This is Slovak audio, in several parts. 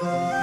Thank you.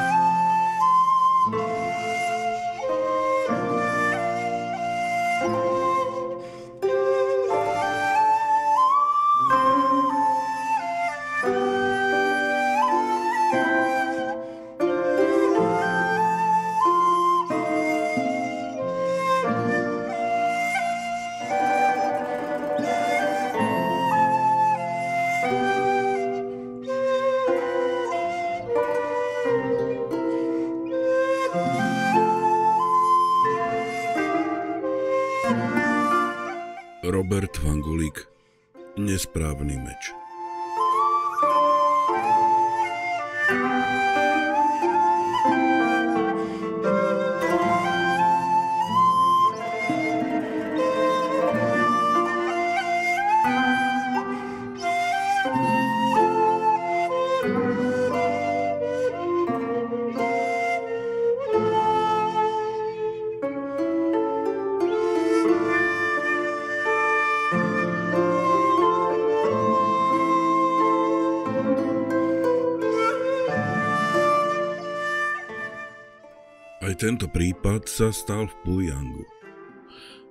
prípad sa stal v Pujangu.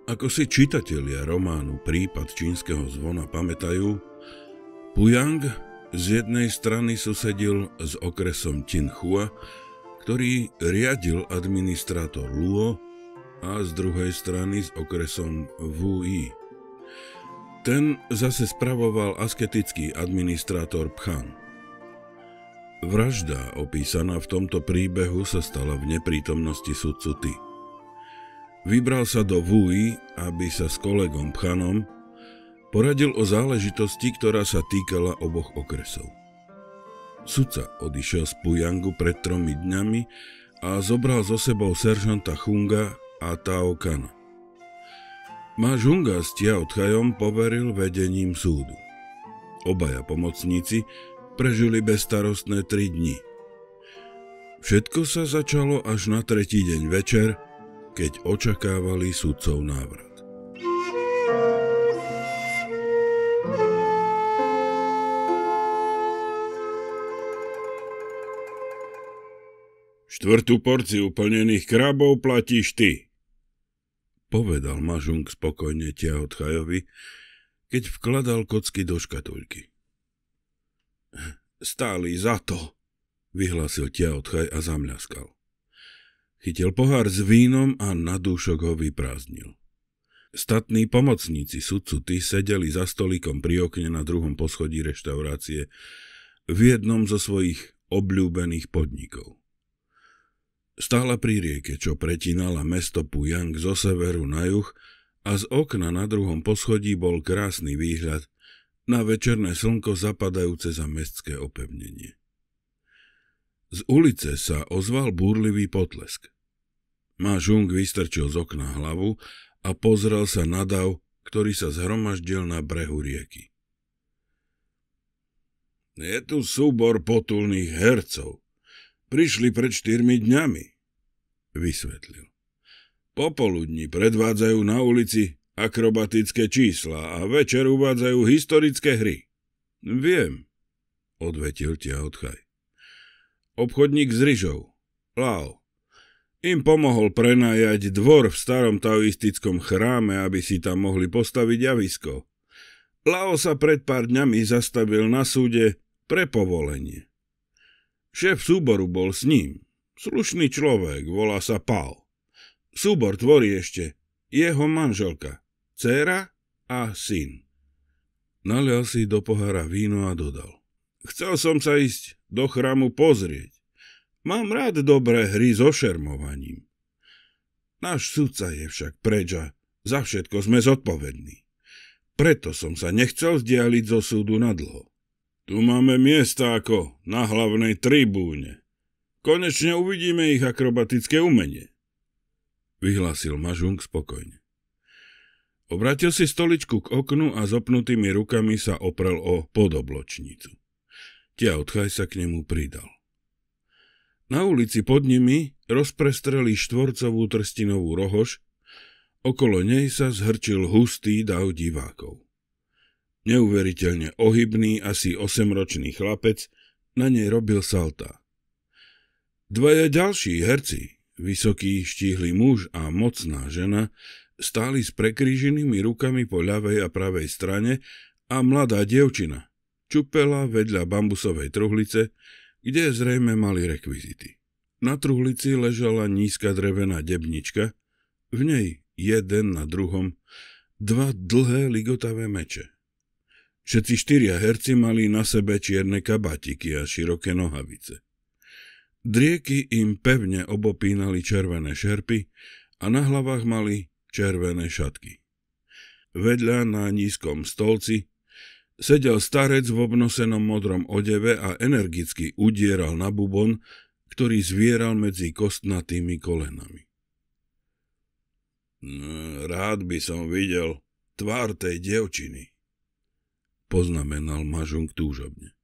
Ako si čitatelia románu Prípad čínskeho zvona pamätajú, Pujang z jednej strany susedil s okresom Tinhua, ktorý riadil administrátor Luo a z druhej strany s okresom Wui. Ten zase spravoval asketický administrátor Pchang. Vražda opísaná v tomto príbehu sa stala v neprítomnosti sudcu Ty. Vybral sa do Vui, aby sa s kolegom Pchanom poradil o záležitosti, ktorá sa týkala oboch okresov. Sudca odišiel z Pujangu pred tromi dňami a zobral so sebou seržanta Chunga a Tao Kana. Máš Hunga s Tiao Tchajom poveril vedením súdu. Obaja pomocníci Prežili bezstarostné tri dni. Všetko sa začalo až na tretí deň večer, keď očakávali sudcov návrat. Štvrtú porciu plnených krabov platíš ty, povedal Mažung spokojne Tiahotchajovi, keď vkladal kocky do škatulky stáli za to, vyhlásil Tiaotchaj a zamľaskal. Chytil pohár s vínom a na dúšok ho vyprázdnil. Statní pomocníci sudcu ty sedeli za stolíkom pri okne na druhom poschodí reštaurácie v jednom zo svojich obľúbených podnikov. Stála pri rieke, čo pretinala mesto Pujang zo severu na juh a z okna na druhom poschodí bol krásny výhľad na večerné slnko zapadajúce za mestské opevnenie. Z ulice sa ozval búrlivý potlesk. Ma Žung vystrčil z okna hlavu a pozrel sa na dav, ktorý sa zhromaždil na brehu rieky. Je tu súbor potulných hercov. Prišli pred štyrmi dňami, vysvetlil. Popoludní predvádzajú na ulici akrobatické čísla a večer uvádzajú historické hry. Viem, odvetil odchaj. Obchodník s ryžou, Lao, im pomohol prenajať dvor v starom taoistickom chráme, aby si tam mohli postaviť javisko. Lao sa pred pár dňami zastavil na súde pre povolenie. Šéf súboru bol s ním. Slušný človek, volá sa Pao. Súbor tvorí ešte jeho manželka dcéra a syn. Nalial si do pohára víno a dodal. Chcel som sa ísť do chrámu pozrieť. Mám rád dobré hry so šermovaním. Náš sudca je však preč a za všetko sme zodpovední. Preto som sa nechcel vzdialiť zo súdu na dlho. Tu máme miesta ako na hlavnej tribúne. Konečne uvidíme ich akrobatické umenie. Vyhlásil Mažung spokojne. Obrátil si stoličku k oknu a zopnutými rukami sa oprel o podobločnicu. Tia odchaj sa k nemu pridal. Na ulici pod nimi rozprestreli štvorcovú trstinovú rohož, okolo nej sa zhrčil hustý dav divákov. Neuveriteľne ohybný, asi osemročný chlapec, na nej robil salta. Dvaja ďalší herci, vysoký štíhly muž a mocná žena, stáli s prekríženými rukami po ľavej a pravej strane a mladá dievčina čupela vedľa bambusovej truhlice, kde zrejme mali rekvizity. Na truhlici ležala nízka drevená debnička, v nej jeden na druhom dva dlhé ligotavé meče. Všetci štyria herci mali na sebe čierne kabatiky a široké nohavice. Drieky im pevne obopínali červené šerpy a na hlavách mali červené šatky. Vedľa na nízkom stolci sedel starec v obnosenom modrom odeve a energicky udieral na bubon, ktorý zvieral medzi kostnatými kolenami. Hm, rád by som videl tvár tej devčiny, poznamenal Mažung túžobne.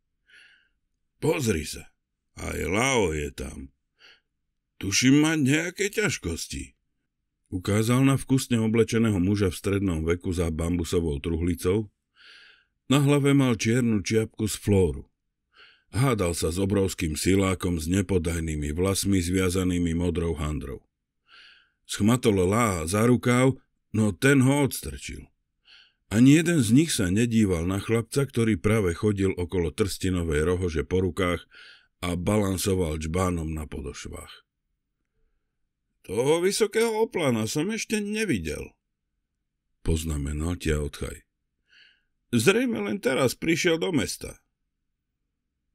Pozri sa, aj Lao je tam. Tuším mať nejaké ťažkosti. Ukázal na vkusne oblečeného muža v strednom veku za bambusovou truhlicou. Na hlave mal čiernu čiapku z flóru. Hádal sa s obrovským silákom s nepodajnými vlasmi zviazanými modrou handrou. Schmatol Lá za rukáv, no ten ho odstrčil. Ani jeden z nich sa nedíval na chlapca, ktorý práve chodil okolo trstinovej rohože po rukách a balansoval čbánom na podošvách. Toho vysokého oplana som ešte nevidel. Poznamenal ťa odchaj. Zrejme len teraz prišiel do mesta.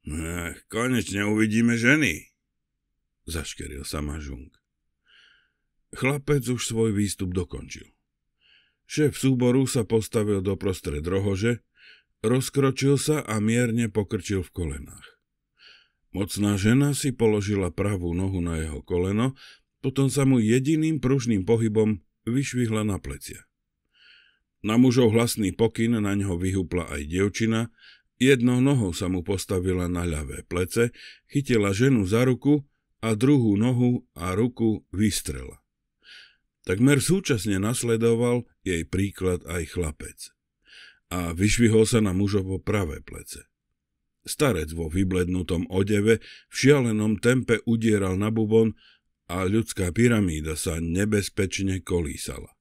Ech, konečne uvidíme ženy, zaškeril sa Mažung. Chlapec už svoj výstup dokončil. Šéf súboru sa postavil do prostred rohože, rozkročil sa a mierne pokrčil v kolenách. Mocná žena si položila pravú nohu na jeho koleno potom sa mu jediným pružným pohybom vyšvihla na plecia. Na mužov hlasný pokyn na ňo vyhúpla aj dievčina, jednou nohou sa mu postavila na ľavé plece, chytila ženu za ruku a druhú nohu a ruku vystrela. Takmer súčasne nasledoval jej príklad aj chlapec. A vyšvihol sa na mužovo pravé plece. Starec vo vyblednutom odeve v šialenom tempe udieral na bubon a ľudská pyramída sa nebezpečne kolísala.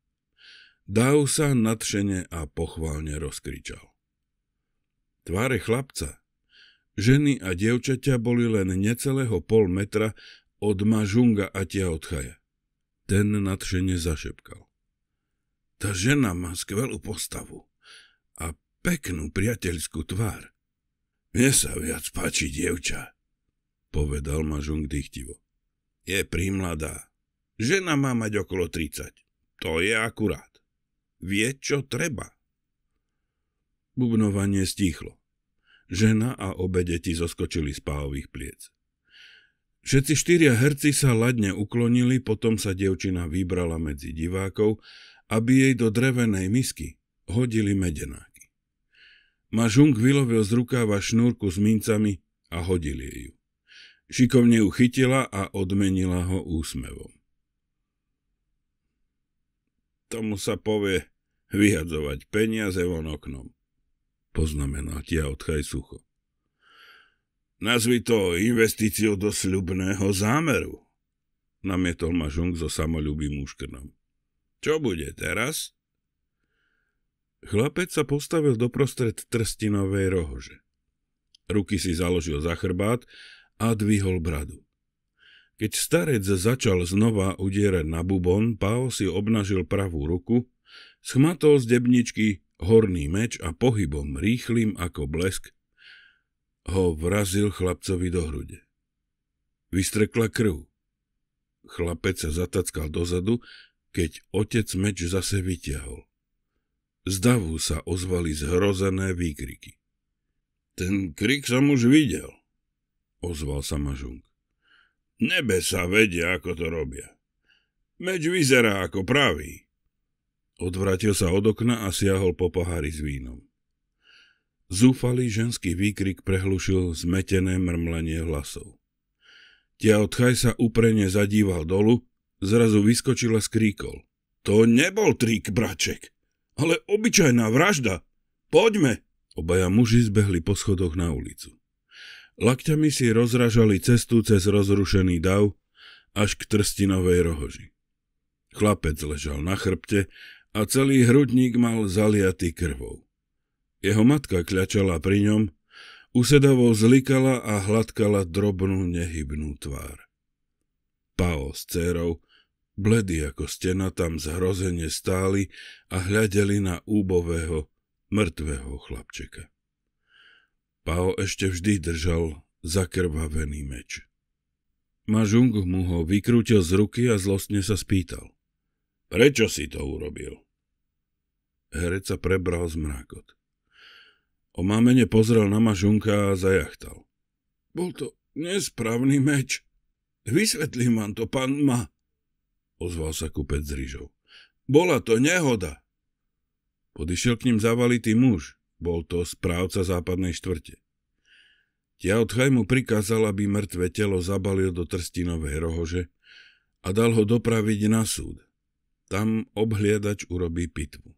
Dáv sa nadšene a pochválne rozkričal. Tváre chlapca, ženy a dievčatia boli len necelého pol metra od mažunga a tia od chaja. Ten nadšene zašepkal. Tá žena má skvelú postavu a peknú priateľskú tvár. Mne sa viac páči dievča, povedal mažung dychtivo. Je primladá. Žena má mať okolo 30. To je akurát. Vie, čo treba. Bubnovanie stichlo. Žena a obe deti zoskočili z pávových pliec. Všetci štyria herci sa ladne uklonili, potom sa devčina vybrala medzi divákov, aby jej do drevenej misky hodili medenáky. Mažung vylovil z rukáva šnúrku s mincami a hodil jej ju. Šikovne ju chytila a odmenila ho úsmevom. Tomu sa povie vyhadzovať peniaze von oknom, poznamenal Tiaotchaj sucho. Nazvi to investíciou do sľubného zámeru, namietol ma Žung so samolubým úškrnom. Čo bude teraz? Chlapec sa postavil doprostred trstinovej rohože. Ruky si založil za chrbát a dvihol bradu. Keď starec začal znova udierať na bubon, Pao si obnažil pravú ruku, schmatol z debničky horný meč a pohybom rýchlým ako blesk ho vrazil chlapcovi do hrude. Vystrekla krv. Chlapec sa zatackal dozadu, keď otec meč zase vytiahol. Z davu sa ozvali zhrozené výkriky. Ten krik som už videl, ozval sa Mažung. Nebesa vedia, ako to robia. Meč vyzerá ako pravý. Odvratil sa od okna a siahol po pohári s vínom. Zúfalý ženský výkrik prehlušil zmetené mrmlenie hlasov. Tia odchaj sa uprene zadíval dolu, zrazu vyskočila a skríkol. To nebol trik, braček, ale obyčajná vražda. Poďme! Obaja muži zbehli po schodoch na ulicu. Lakťami si rozražali cestu cez rozrušený dav až k trstinovej rohoži. Chlapec ležal na chrbte a celý hrudník mal zaliatý krvou. Jeho matka kľačala pri ňom, usedavo zlikala a hladkala drobnú nehybnú tvár. Pao s dcérou, bledy ako stena, tam zhrozene stáli a hľadeli na úbového, mŕtvého chlapčeka. Pao ešte vždy držal zakrvavený meč. Mažung mu ho vykrútil z ruky a zlostne sa spýtal. Prečo si to urobil? Herec sa prebral z mrákot. Omámene pozrel na Mažunka a zajachtal. Bol to nesprávny meč. Vysvetlí vám to, pán Ma. Ozval sa kupec z rýžou. Bola to nehoda. Podišiel k ním zavalitý muž, bol to správca západnej štvrte. Tiaodchaj mu prikázal, aby mŕtve telo zabalil do trstinovej rohože a dal ho dopraviť na súd. Tam obhliadač urobí pitvu.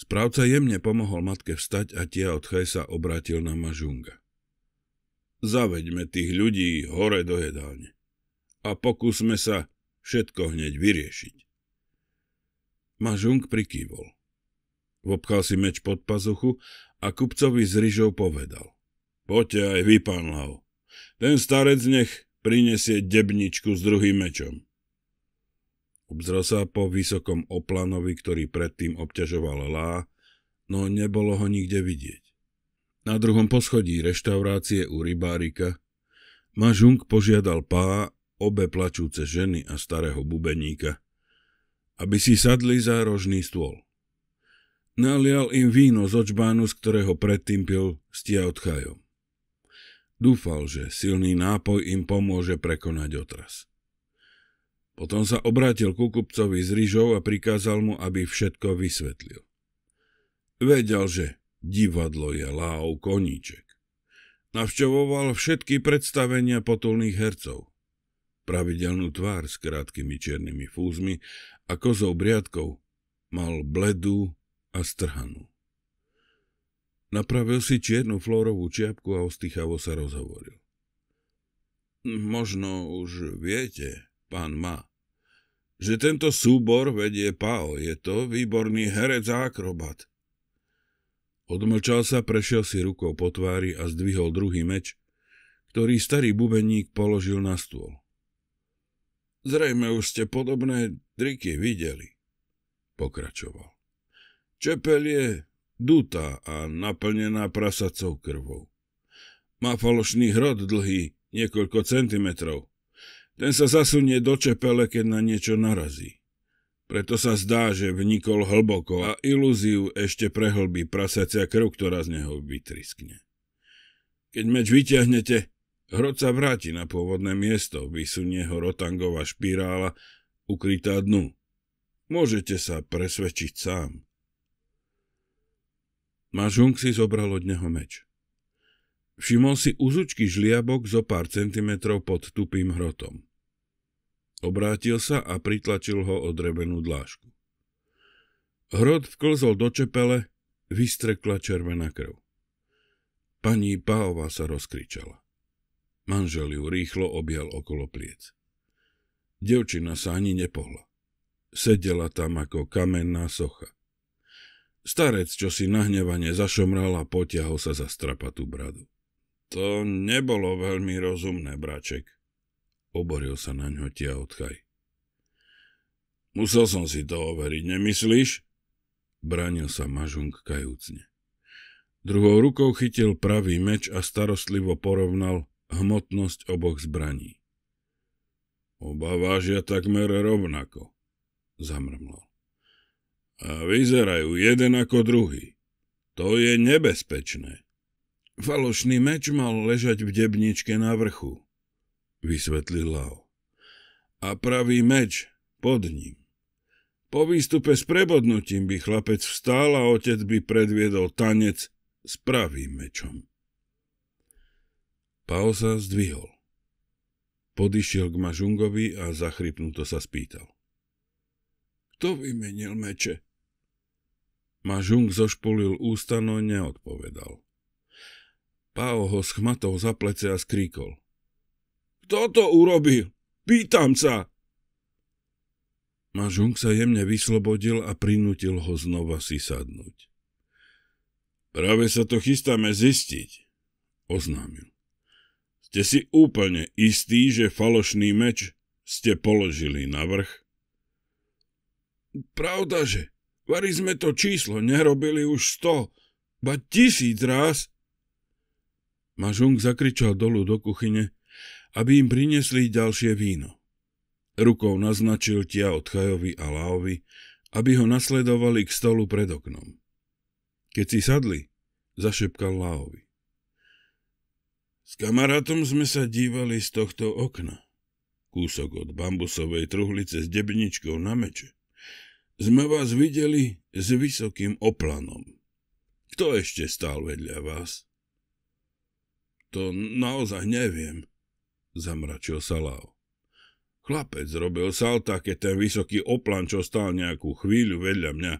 Správca jemne pomohol matke vstať a Tiaodchaj sa obrátil na Mažunga. Zaveďme tých ľudí hore do jedálne a pokúsme sa všetko hneď vyriešiť. Mažung prikývol. Vopchal si meč pod pazuchu a kupcovi s ryžou povedal. Poďte aj vy, pán Lau. Ten starec nech prinesie debničku s druhým mečom. Obzrel sa po vysokom oplanovi, ktorý predtým obťažoval Lá, no nebolo ho nikde vidieť. Na druhom poschodí reštaurácie u rybárika Mažung požiadal pá obe plačúce ženy a starého bubeníka, aby si sadli za rožný stôl. Nalial im víno z očbánu, z ktorého predtým pil stiaod chajom. Dúfal, že silný nápoj im pomôže prekonať otras. Potom sa obrátil ku kupcovi s rýžou a prikázal mu, aby všetko vysvetlil. Vedel, že divadlo je láov koníček. Navštevoval všetky predstavenia potulných hercov. Pravidelnú tvár s krátkými čiernymi fúzmi a kozou briadkou mal bledú, a strhanú. Napravil si čiernu florovú čiapku a ostýchavo sa rozhovoril. Možno už viete, pán Ma, že tento súbor vedie Pao, je to výborný herec a akrobat. Odmlčal sa, prešiel si rukou po tvári a zdvihol druhý meč, ktorý starý bubeník položil na stôl. Zrejme už ste podobné triky videli, pokračoval. Čepel je dutá a naplnená prasacou krvou. Má falošný hrod dlhý niekoľko centimetrov. Ten sa zasunie do čepele, keď na niečo narazí. Preto sa zdá, že vnikol hlboko a ilúziu ešte prehlbí prasacia krv, ktorá z neho vytriskne. Keď meč vyťahnete, hrod sa vráti na pôvodné miesto, vysunie ho rotangová špirála, ukrytá dnu. Môžete sa presvedčiť sám. Mažung si zobral od neho meč. Všimol si úzučky žliabok zo pár centimetrov pod tupým hrotom. Obrátil sa a pritlačil ho o drevenú dlážku. Hrot vklzol do čepele, vystrekla červená krv. Pani Páová sa rozkričala. Manžel ju rýchlo objal okolo pliec. Devčina sa ani nepohla. Sedela tam ako kamenná socha. Starec, čo si nahnevane zašomral a potiahol sa za strapatú bradu. To nebolo veľmi rozumné, braček. Oboril sa na ňo tia odchaj. Musel som si to overiť, nemyslíš? Bránil sa mažung kajúcne. Druhou rukou chytil pravý meč a starostlivo porovnal hmotnosť oboch zbraní. Oba vážia takmer rovnako, zamrmlal a vyzerajú jeden ako druhý. To je nebezpečné. Falošný meč mal ležať v debničke na vrchu, vysvetlil Lao. A pravý meč pod ním. Po výstupe s prebodnutím by chlapec vstál a otec by predviedol tanec s pravým mečom. Pao sa zdvihol. Podišiel k Mažungovi a zachrypnuto sa spýtal. Kto vymenil meče? Mažung zošpulil ústa, no neodpovedal. Pao ho schmatol za plece a skríkol. Kto to urobil? Pýtam sa! Mažung sa jemne vyslobodil a prinútil ho znova si sadnúť. Práve sa to chystáme zistiť, oznámil. Ste si úplne istí, že falošný meč ste položili na vrch? Pravdaže, Vary sme to číslo nerobili už sto, ba tisíc raz. Mažung zakričal dolu do kuchyne, aby im priniesli ďalšie víno. Rukou naznačil tia od Chajovi a Láovi, aby ho nasledovali k stolu pred oknom. Keď si sadli, zašepkal Láovi. S kamarátom sme sa dívali z tohto okna, kúsok od bambusovej truhlice s debničkou na meče sme vás videli s vysokým oplanom. Kto ešte stál vedľa vás? To naozaj neviem, zamračil sa Lao. Chlapec robil salta, keď ten vysoký oplan, čo stál nejakú chvíľu vedľa mňa,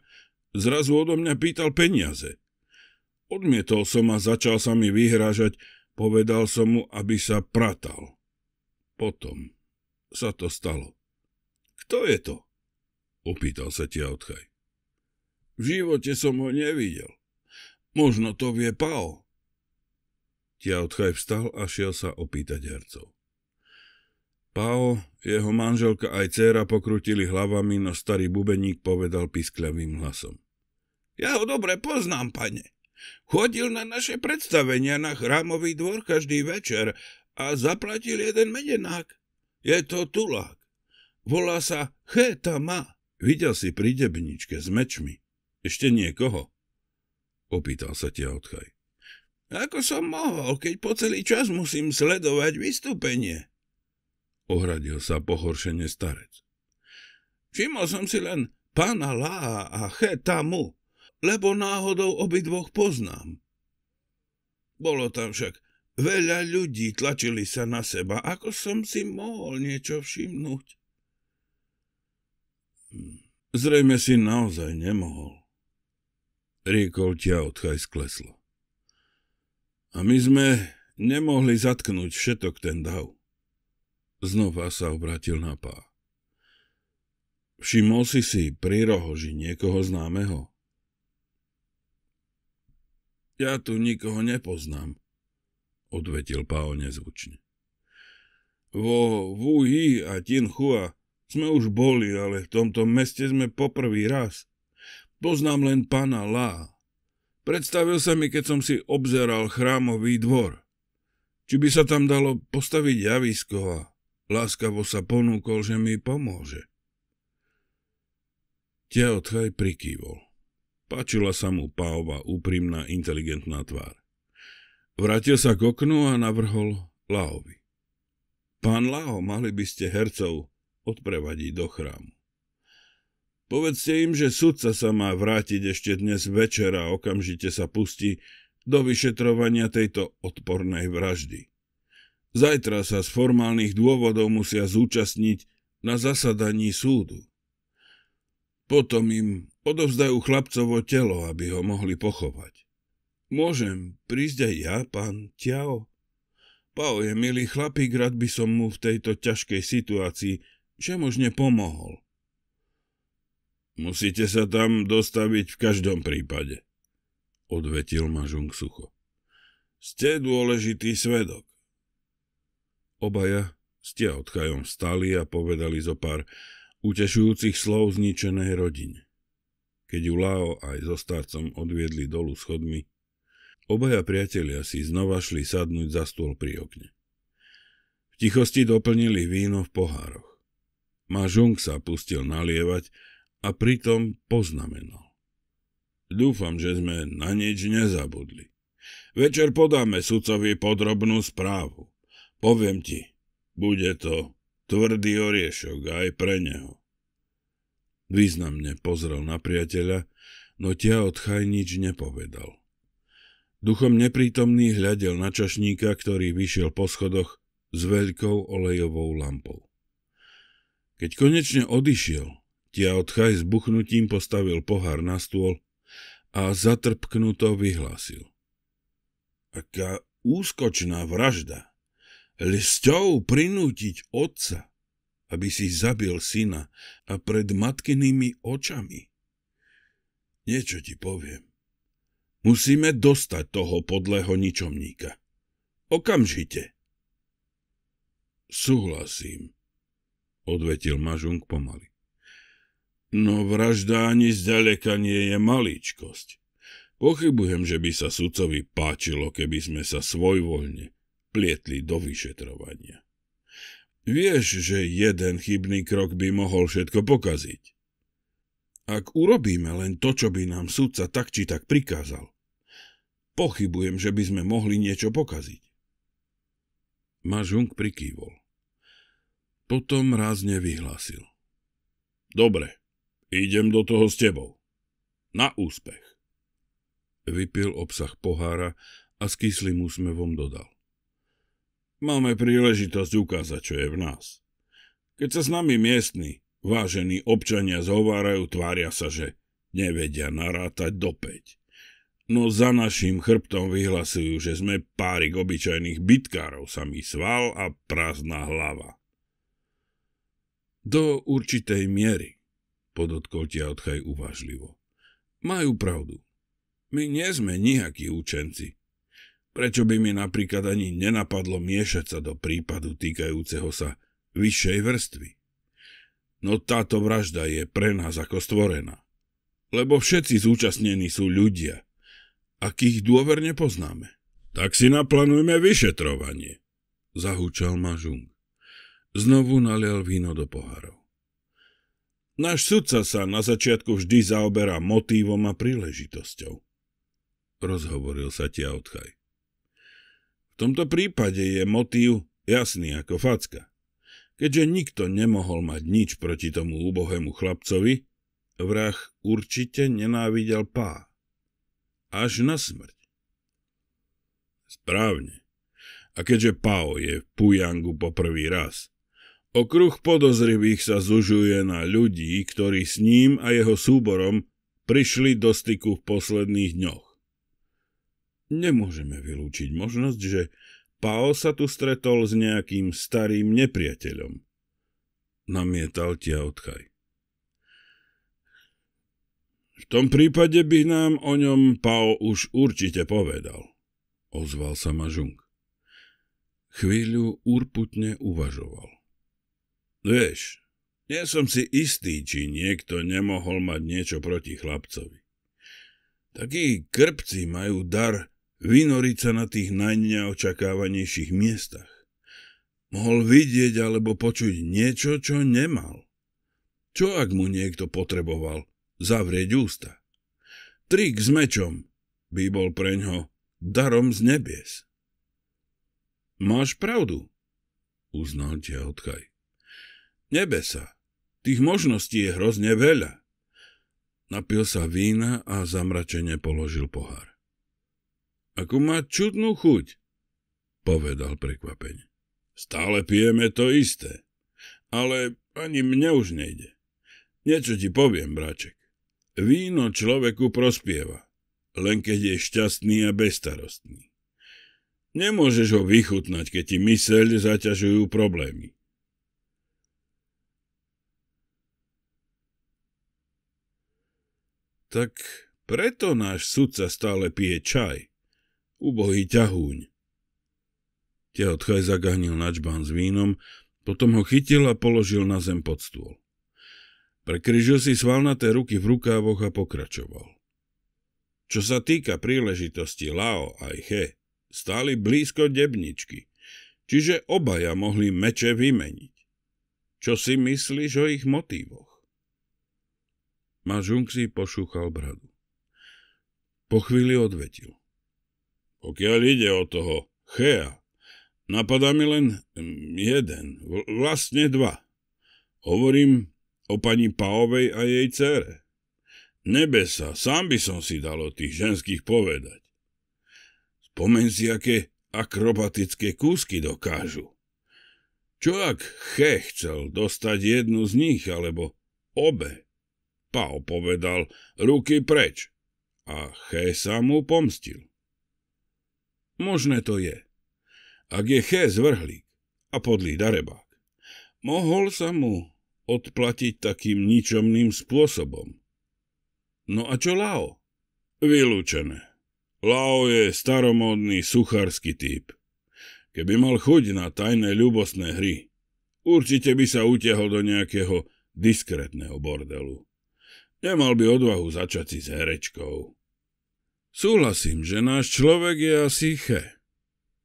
zrazu odo mňa pýtal peniaze. Odmietol som a začal sa mi vyhrážať, povedal som mu, aby sa pratal. Potom sa to stalo. Kto je to? Opýtal sa odchaj. V živote som ho nevidel. Možno to vie Pao. odchaj vstal a šiel sa opýtať hercov. Pao, jeho manželka aj dcéra pokrutili hlavami, no starý bubeník povedal piskľavým hlasom. Ja ho dobre poznám, pane. Chodil na naše predstavenia na chrámový dvor každý večer a zaplatil jeden medenák. Je to tulák. Volá sa Chetama. Videl si pri debničke s mečmi ešte niekoho? Opýtal sa odchaj. Ako som mohol, keď po celý čas musím sledovať vystúpenie? Ohradil sa pohoršene starec. Všimol som si len pána lá a Chetamu, lebo náhodou obidvoch poznám. Bolo tam však veľa ľudí, tlačili sa na seba, ako som si mohol niečo všimnúť. Hm, Zrejme si naozaj nemohol. Riekol ťa odchaj skleslo. A my sme nemohli zatknúť všetok ten dav. Znova sa obrátil na pá. Všimol si si pri rohoži niekoho známeho? Ja tu nikoho nepoznám, odvetil Pao nezvučne. Vo Wuyi a Tinhua sme už boli, ale v tomto meste sme poprvý raz. Poznám len pána Lá. Predstavil sa mi, keď som si obzeral chrámový dvor. Či by sa tam dalo postaviť javisko a láskavo sa ponúkol, že mi pomôže. Thaj prikývol. Páčila sa mu Páova úprimná, inteligentná tvár. Vrátil sa k oknu a navrhol Láovi. Pán Lao, mali by ste hercov odprevadí do chrámu. Povedzte im, že sudca sa má vrátiť ešte dnes večer a okamžite sa pustí do vyšetrovania tejto odpornej vraždy. Zajtra sa z formálnych dôvodov musia zúčastniť na zasadaní súdu. Potom im odovzdajú chlapcovo telo, aby ho mohli pochovať. Môžem prísť aj ja, pán Tiao? Pao je milý chlapík, rád by som mu v tejto ťažkej situácii Čemužne pomohol. Musíte sa tam dostaviť v každom prípade, odvetil Mažung sucho. Ste dôležitý svedok. Obaja ste odchajom stali vstali a povedali zo pár utešujúcich slov zničenej rodine. Keď ju Lao aj so starcom odviedli dolu schodmi, obaja priatelia si znova šli sadnúť za stôl pri okne. V tichosti doplnili víno v pohároch. Mažung sa pustil nalievať a pritom poznamenal. Dúfam, že sme na nič nezabudli. Večer podáme sudcovi podrobnú správu. Poviem ti, bude to tvrdý oriešok aj pre neho. Významne pozrel na priateľa, no tia odchaj nič nepovedal. Duchom neprítomný hľadel na čašníka, ktorý vyšiel po schodoch s veľkou olejovou lampou. Keď konečne odišiel, tia odchaj s buchnutím postavil pohár na stôl a zatrpknuto vyhlásil. Aká úskočná vražda! Lisťou prinútiť otca, aby si zabil syna a pred matkynými očami. Niečo ti poviem. Musíme dostať toho podlého ničomníka. Okamžite. Súhlasím, odvetil Mažung pomaly. No vražda ani zďaleka nie je maličkosť. Pochybujem, že by sa sudcovi páčilo, keby sme sa svojvoľne plietli do vyšetrovania. Vieš, že jeden chybný krok by mohol všetko pokaziť. Ak urobíme len to, čo by nám sudca tak či tak prikázal, pochybujem, že by sme mohli niečo pokaziť. Mažung prikývol. Potom rázne vyhlásil. Dobre, idem do toho s tebou. Na úspech. Vypil obsah pohára a s kyslým úsmevom dodal. Máme príležitosť ukázať, čo je v nás. Keď sa s nami miestni, vážení občania zhovárajú, tvária sa, že nevedia narátať do päť. No za našim chrbtom vyhlasujú, že sme párik obyčajných bitkárov, samý sval a prázdna hlava. Do určitej miery, podotkol odchaj uvážlivo. Majú pravdu. My nie sme nejakí učenci. Prečo by mi napríklad ani nenapadlo miešať sa do prípadu týkajúceho sa vyššej vrstvy? No táto vražda je pre nás ako stvorená. Lebo všetci zúčastnení sú ľudia, akých dôverne poznáme. Tak si naplánujme vyšetrovanie, zahúčal ma Žung. Znovu nalial víno do pohárov. Náš sudca sa na začiatku vždy zaoberá motívom a príležitosťou. Rozhovoril sa ti odchaj. V tomto prípade je motív jasný ako facka. Keďže nikto nemohol mať nič proti tomu úbohému chlapcovi, vrah určite nenávidel pá. Až na smrť. Správne. A keďže Pao je v Pujangu po prvý raz, Okruh podozrivých sa zužuje na ľudí, ktorí s ním a jeho súborom prišli do styku v posledných dňoch. Nemôžeme vylúčiť možnosť, že Pao sa tu stretol s nejakým starým nepriateľom. Namietal tia odchaj. V tom prípade by nám o ňom Pao už určite povedal, ozval sa Mažung. Chvíľu urputne uvažoval. No vieš, nie som si istý, či niekto nemohol mať niečo proti chlapcovi. Takí krpci majú dar vynoriť sa na tých najneočakávanejších miestach. Mohol vidieť alebo počuť niečo, čo nemal. Čo ak mu niekto potreboval? Zavrieť ústa. Trik s mečom by bol preňho darom z nebies. Máš pravdu, uznal odkaj. Nebesa. Tých možností je hrozne veľa. Napil sa vína a zamračene položil pohár. Ako má čudnú chuť, povedal prekvapene. Stále pijeme to isté, ale ani mne už nejde. Niečo ti poviem, braček. Víno človeku prospieva, len keď je šťastný a bezstarostný. Nemôžeš ho vychutnať, keď ti myseľ zaťažujú problémy. Tak preto náš sudca stále pije čaj. Ubohý ťahúň. chaj zagahnil načbán s vínom, potom ho chytil a položil na zem pod stôl. Prekryžil si svalnaté ruky v rukávoch a pokračoval. Čo sa týka príležitosti Lao a He, stáli blízko debničky, čiže obaja mohli meče vymeniť. Čo si myslíš o ich motívoch? Ma si pošúchal bradu. Po chvíli odvetil. Pokiaľ ide o toho Chea, napadá mi len mm, jeden, vlastne dva. Hovorím o pani Paovej a jej cére. Nebesa, sám by som si dal o tých ženských povedať. Spomen si, aké akrobatické kúsky dokážu. Čo ak Che chcel dostať jednu z nich, alebo obe? Pao povedal, ruky preč. A Ché sa mu pomstil. Možné to je. Ak je Ché zvrhlík a podlý darebák, mohol sa mu odplatiť takým ničomným spôsobom. No a čo Lao? Vylúčené. Lao je staromódny suchársky typ. Keby mal chuť na tajné ľubostné hry, určite by sa utiahol do nejakého diskrétneho bordelu. Nemal by odvahu začať si s herečkou. Súhlasím, že náš človek je asi che,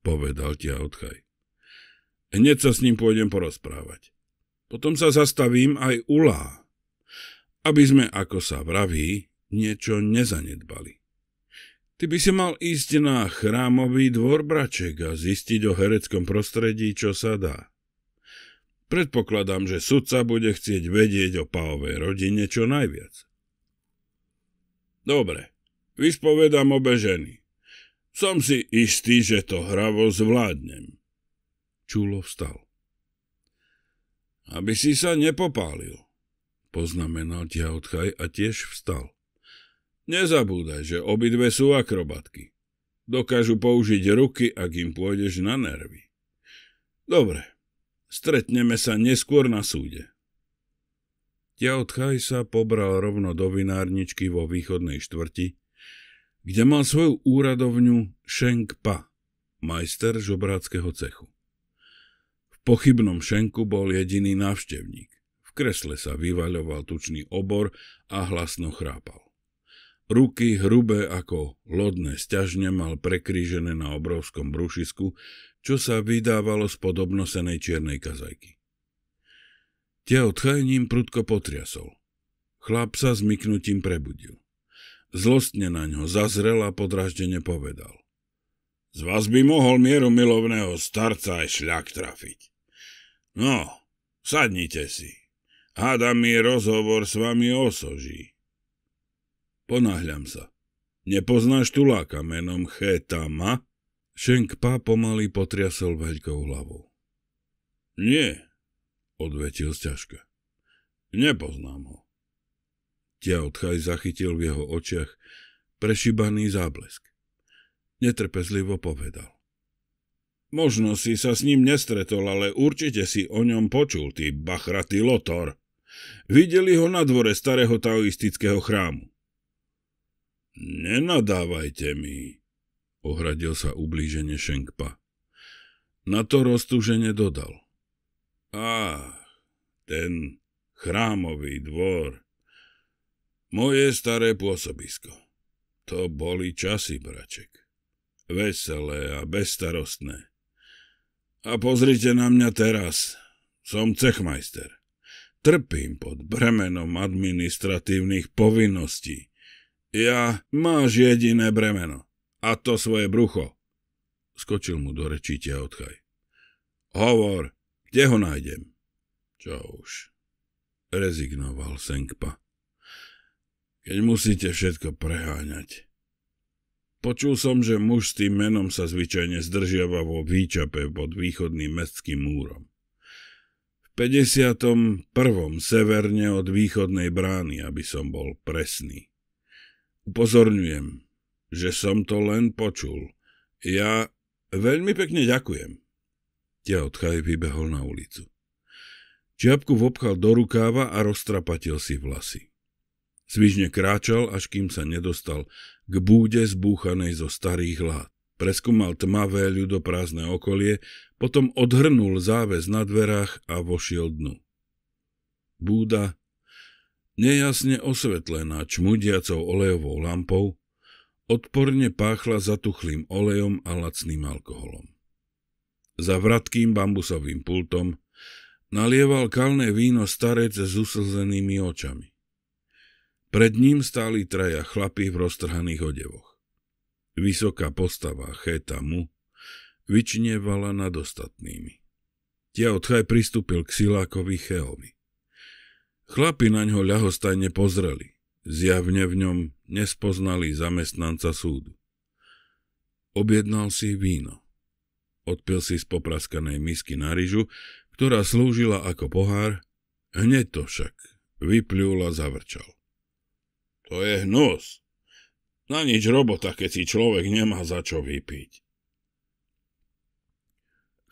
povedal ti odchaj. Hneď sa s ním pôjdem porozprávať. Potom sa zastavím aj ulá, aby sme, ako sa vraví, niečo nezanedbali. Ty by si mal ísť na chrámový dvor, braček, a zistiť o hereckom prostredí, čo sa dá. Predpokladám, že sudca bude chcieť vedieť o Paovej rodine čo najviac. Dobre, vyspovedám obe ženy. Som si istý, že to hravo zvládnem. Čulo vstal. Aby si sa nepopálil, poznamenal Tiaotchaj a tiež vstal. Nezabúdaj, že obidve sú akrobatky. Dokážu použiť ruky, ak im pôjdeš na nervy. Dobre, Stretneme sa neskôr na súde. Tiao Tchaj sa pobral rovno do vinárničky vo východnej štvrti, kde mal svoju úradovňu Šenk Pa, majster žobráckého cechu. V pochybnom Šenku bol jediný návštevník. V kresle sa vyvaľoval tučný obor a hlasno chrápal. Ruky hrubé ako lodné stiažne mal prekrížené na obrovskom brúšisku, čo sa vydávalo z podobnosenej čiernej kazajky. Tia odchajením prudko potriasol. Chlap sa zmyknutím prebudil. Zlostne na ňo zazrel a podraždene povedal. Z vás by mohol mieru milovného starca aj šľak trafiť. No, sadnite si. Háda mi rozhovor s vami osoží. Ponáhľam sa. Nepoznáš tuláka menom Chétama? Šenk pá pomaly potriasol veľkou hlavou. Nie, odvetil zťažka. Nepoznám ho. Tia odchaj zachytil v jeho očiach prešibaný záblesk. Netrpezlivo povedal. Možno si sa s ním nestretol, ale určite si o ňom počul, ty bachratý lotor. Videli ho na dvore starého taoistického chrámu. Nenadávajte mi, Ohradil sa ublíženie Šenkpa. Na to roztužene dodal. Á, ten chrámový dvor. Moje staré pôsobisko. To boli časy, braček. Veselé a bestarostné. A pozrite na mňa teraz. Som cechmajster. Trpím pod bremenom administratívnych povinností. Ja máš jediné bremeno a to svoje brucho. Skočil mu do rečí odchaj. Hovor, kde ho nájdem? Čo už, rezignoval Senkpa. Keď musíte všetko preháňať. Počul som, že muž s tým menom sa zvyčajne zdržiava vo výčape pod východným mestským múrom. V 51. severne od východnej brány, aby som bol presný. Upozorňujem, že som to len počul. Ja veľmi pekne ďakujem. Ťaotkaj vybehol na ulicu. Čiapku vopchal do rukáva a roztrapatil si vlasy. Svižne kráčal, až kým sa nedostal k búde zbúchanej zo starých lát. Preskúmal tmavé ľudoprázdne okolie, potom odhrnul záväz na dverách a vošiel dnu. Búda, nejasne osvetlená čmudiacou olejovou lampou, odporne páchla zatuchlým olejom a lacným alkoholom. Za vratkým bambusovým pultom nalieval kalné víno starec s uslzenými očami. Pred ním stáli traja chlapy v roztrhaných odevoch. Vysoká postava Chéta mu vyčnievala nad ostatnými. Tia odchaj pristúpil k silákovi Cheovi. Chlapi na ňo ľahostajne pozreli. Zjavne v ňom nespoznali zamestnanca súdu. Objednal si víno. Odpil si z popraskanej misky na ryžu, ktorá slúžila ako pohár, hneď to však vyplúl a zavrčal. To je hnus. Na nič robota, keď si človek nemá za čo vypiť.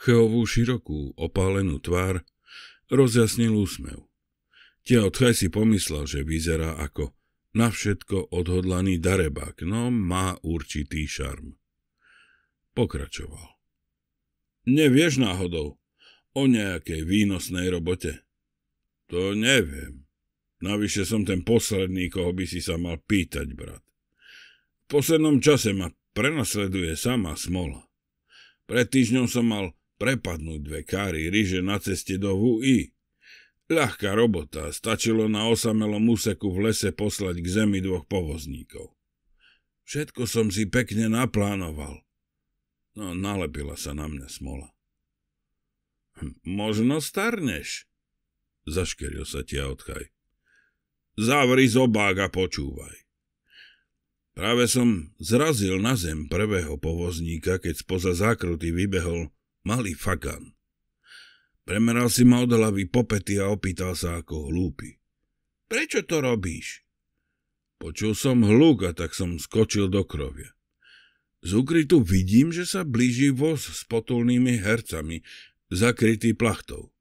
Cheovú širokú, opálenú tvár rozjasnil úsmev. Tia odchaj si pomyslel, že vyzerá ako na všetko odhodlaný darebak, no má určitý šarm. Pokračoval. Nevieš náhodou o nejakej výnosnej robote? To neviem. Navyše som ten posledný, koho by si sa mal pýtať, brat. V poslednom čase ma prenasleduje sama smola. Pred týždňom som mal prepadnúť dve kary ryže na ceste do VUI. Ľahká robota, stačilo na osamelom úseku v lese poslať k zemi dvoch povozníkov. Všetko som si pekne naplánoval. No, nalepila sa na mňa smola. Hm, možno starneš, zaškeril sa ti odchaj. Zavri zobák a počúvaj. Práve som zrazil na zem prvého povozníka, keď spoza zákruty vybehol malý fakan. Premeral si ma od hlavy po pety a opýtal sa ako hlúpy. Prečo to robíš? Počul som hluk a tak som skočil do krovia. Z ukrytu vidím, že sa blíži voz s potulnými hercami, zakrytý plachtou.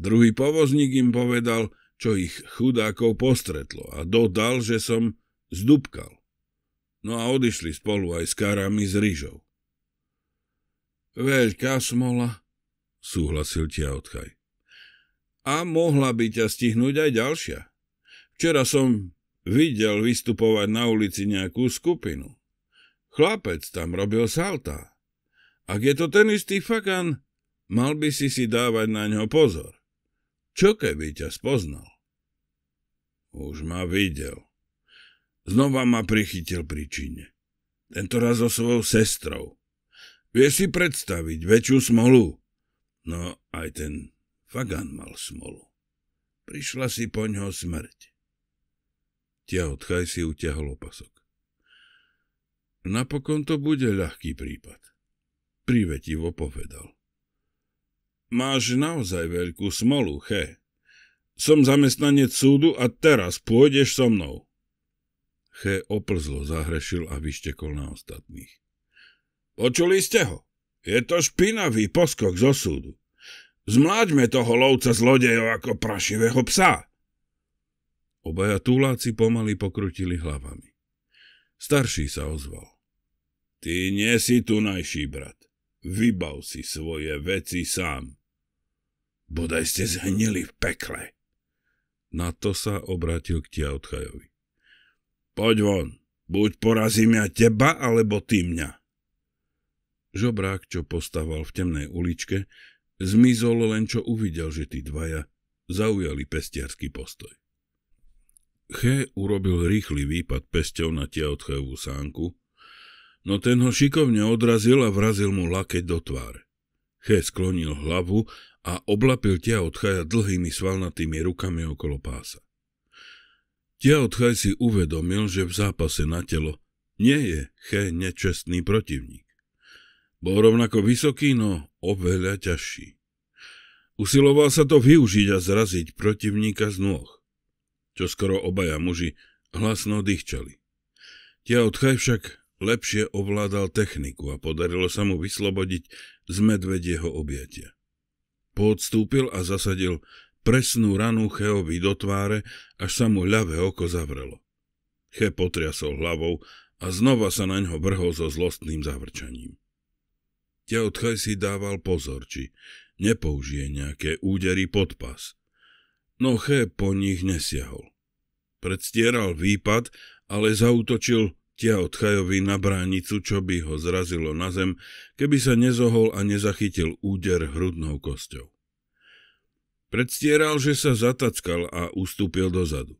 Druhý povozník im povedal, čo ich chudákov postretlo a dodal, že som zdúbkal. No a odišli spolu aj s karami z rýžou. Veľká smola, súhlasil Tiaotchaj. A mohla by ťa stihnúť aj ďalšia. Včera som videl vystupovať na ulici nejakú skupinu. Chlapec tam robil salta. Ak je to ten istý fakan, mal by si si dávať na ňo pozor. Čo keby ťa spoznal? Už ma videl. Znova ma prichytil pri čine. Tentoraz so svojou sestrou. Vieš si predstaviť väčšiu smolu? No aj ten Fagan mal smolu. Prišla si po ňo smrť. Tia od si utiahol opasok. Napokon to bude ľahký prípad. Privetivo povedal. Máš naozaj veľkú smolu, he. Som zamestnanec súdu a teraz pôjdeš so mnou. He oplzlo zahrešil a vyštekol na ostatných. Počuli ste ho? Je to špinavý poskok zo súdu. Zmláďme toho lovca zlodejov ako prašivého psa. Obaja túláci pomaly pokrutili hlavami. Starší sa ozval. Ty nie si tu najší, brat. Vybav si svoje veci sám. Bodaj ste zhnili v pekle. Na to sa obrátil k Tiautchajovi. Poď von, buď porazím ja teba, alebo ty mňa. Žobrák, čo postával v temnej uličke, zmizol len čo uvidel, že tí dvaja zaujali pestiarský postoj. Che urobil rýchly výpad pestev na tiaotchevú sánku, no ten ho šikovne odrazil a vrazil mu lakeť do tváre. Che sklonil hlavu a oblapil tiaotchaja dlhými svalnatými rukami okolo pása. Tiaotchaj si uvedomil, že v zápase na telo nie je Che nečestný protivník. Bol rovnako vysoký, no oveľa ťažší. Usiloval sa to využiť a zraziť protivníka z nôh. Čo skoro obaja muži hlasno dýchčali. odchaj však lepšie ovládal techniku a podarilo sa mu vyslobodiť z medvedieho objatia. Podstúpil a zasadil presnú ranu Cheovi do tváre, až sa mu ľavé oko zavrelo. Che potriasol hlavou a znova sa na ňo vrhol so zlostným zavrčaním. Teodchaj si dával pozor, či nepoužije nejaké údery pod pas. No ché po nich nesiahol. Predstieral výpad, ale zautočil Teodchajovi na bránicu, čo by ho zrazilo na zem, keby sa nezohol a nezachytil úder hrudnou kosťou. Predstieral, že sa zatackal a ustúpil dozadu.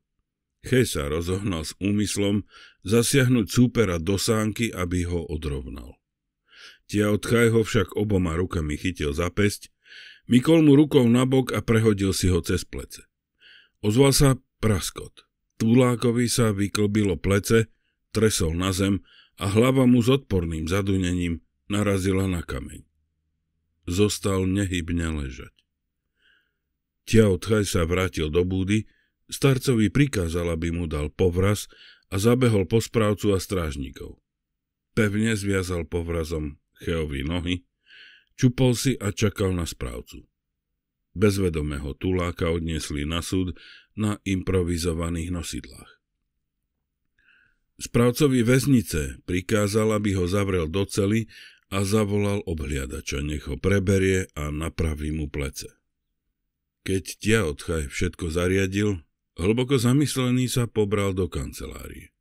Che sa rozohnal s úmyslom zasiahnuť súpera do sánky, aby ho odrovnal. Tiaotchaj ho však oboma rukami chytil za pesť, mykol mu rukou nabok a prehodil si ho cez plece. Ozval sa praskot. Tulákovi sa vyklbilo plece, tresol na zem a hlava mu s odporným zadunením narazila na kameň. Zostal nehybne ležať. Tiaotchaj sa vrátil do búdy, starcovi prikázal, aby mu dal povraz a zabehol po správcu a strážnikov. Pevne zviazal povrazom Cheovi nohy, čupol si a čakal na správcu. Bezvedomého tuláka odniesli na súd na improvizovaných nosidlách. Správcovi väznice prikázal, aby ho zavrel do cely a zavolal obhliadača, nech ho preberie a napraví mu plece. Keď tia odchaj všetko zariadil, hlboko zamyslený sa pobral do kancelárie.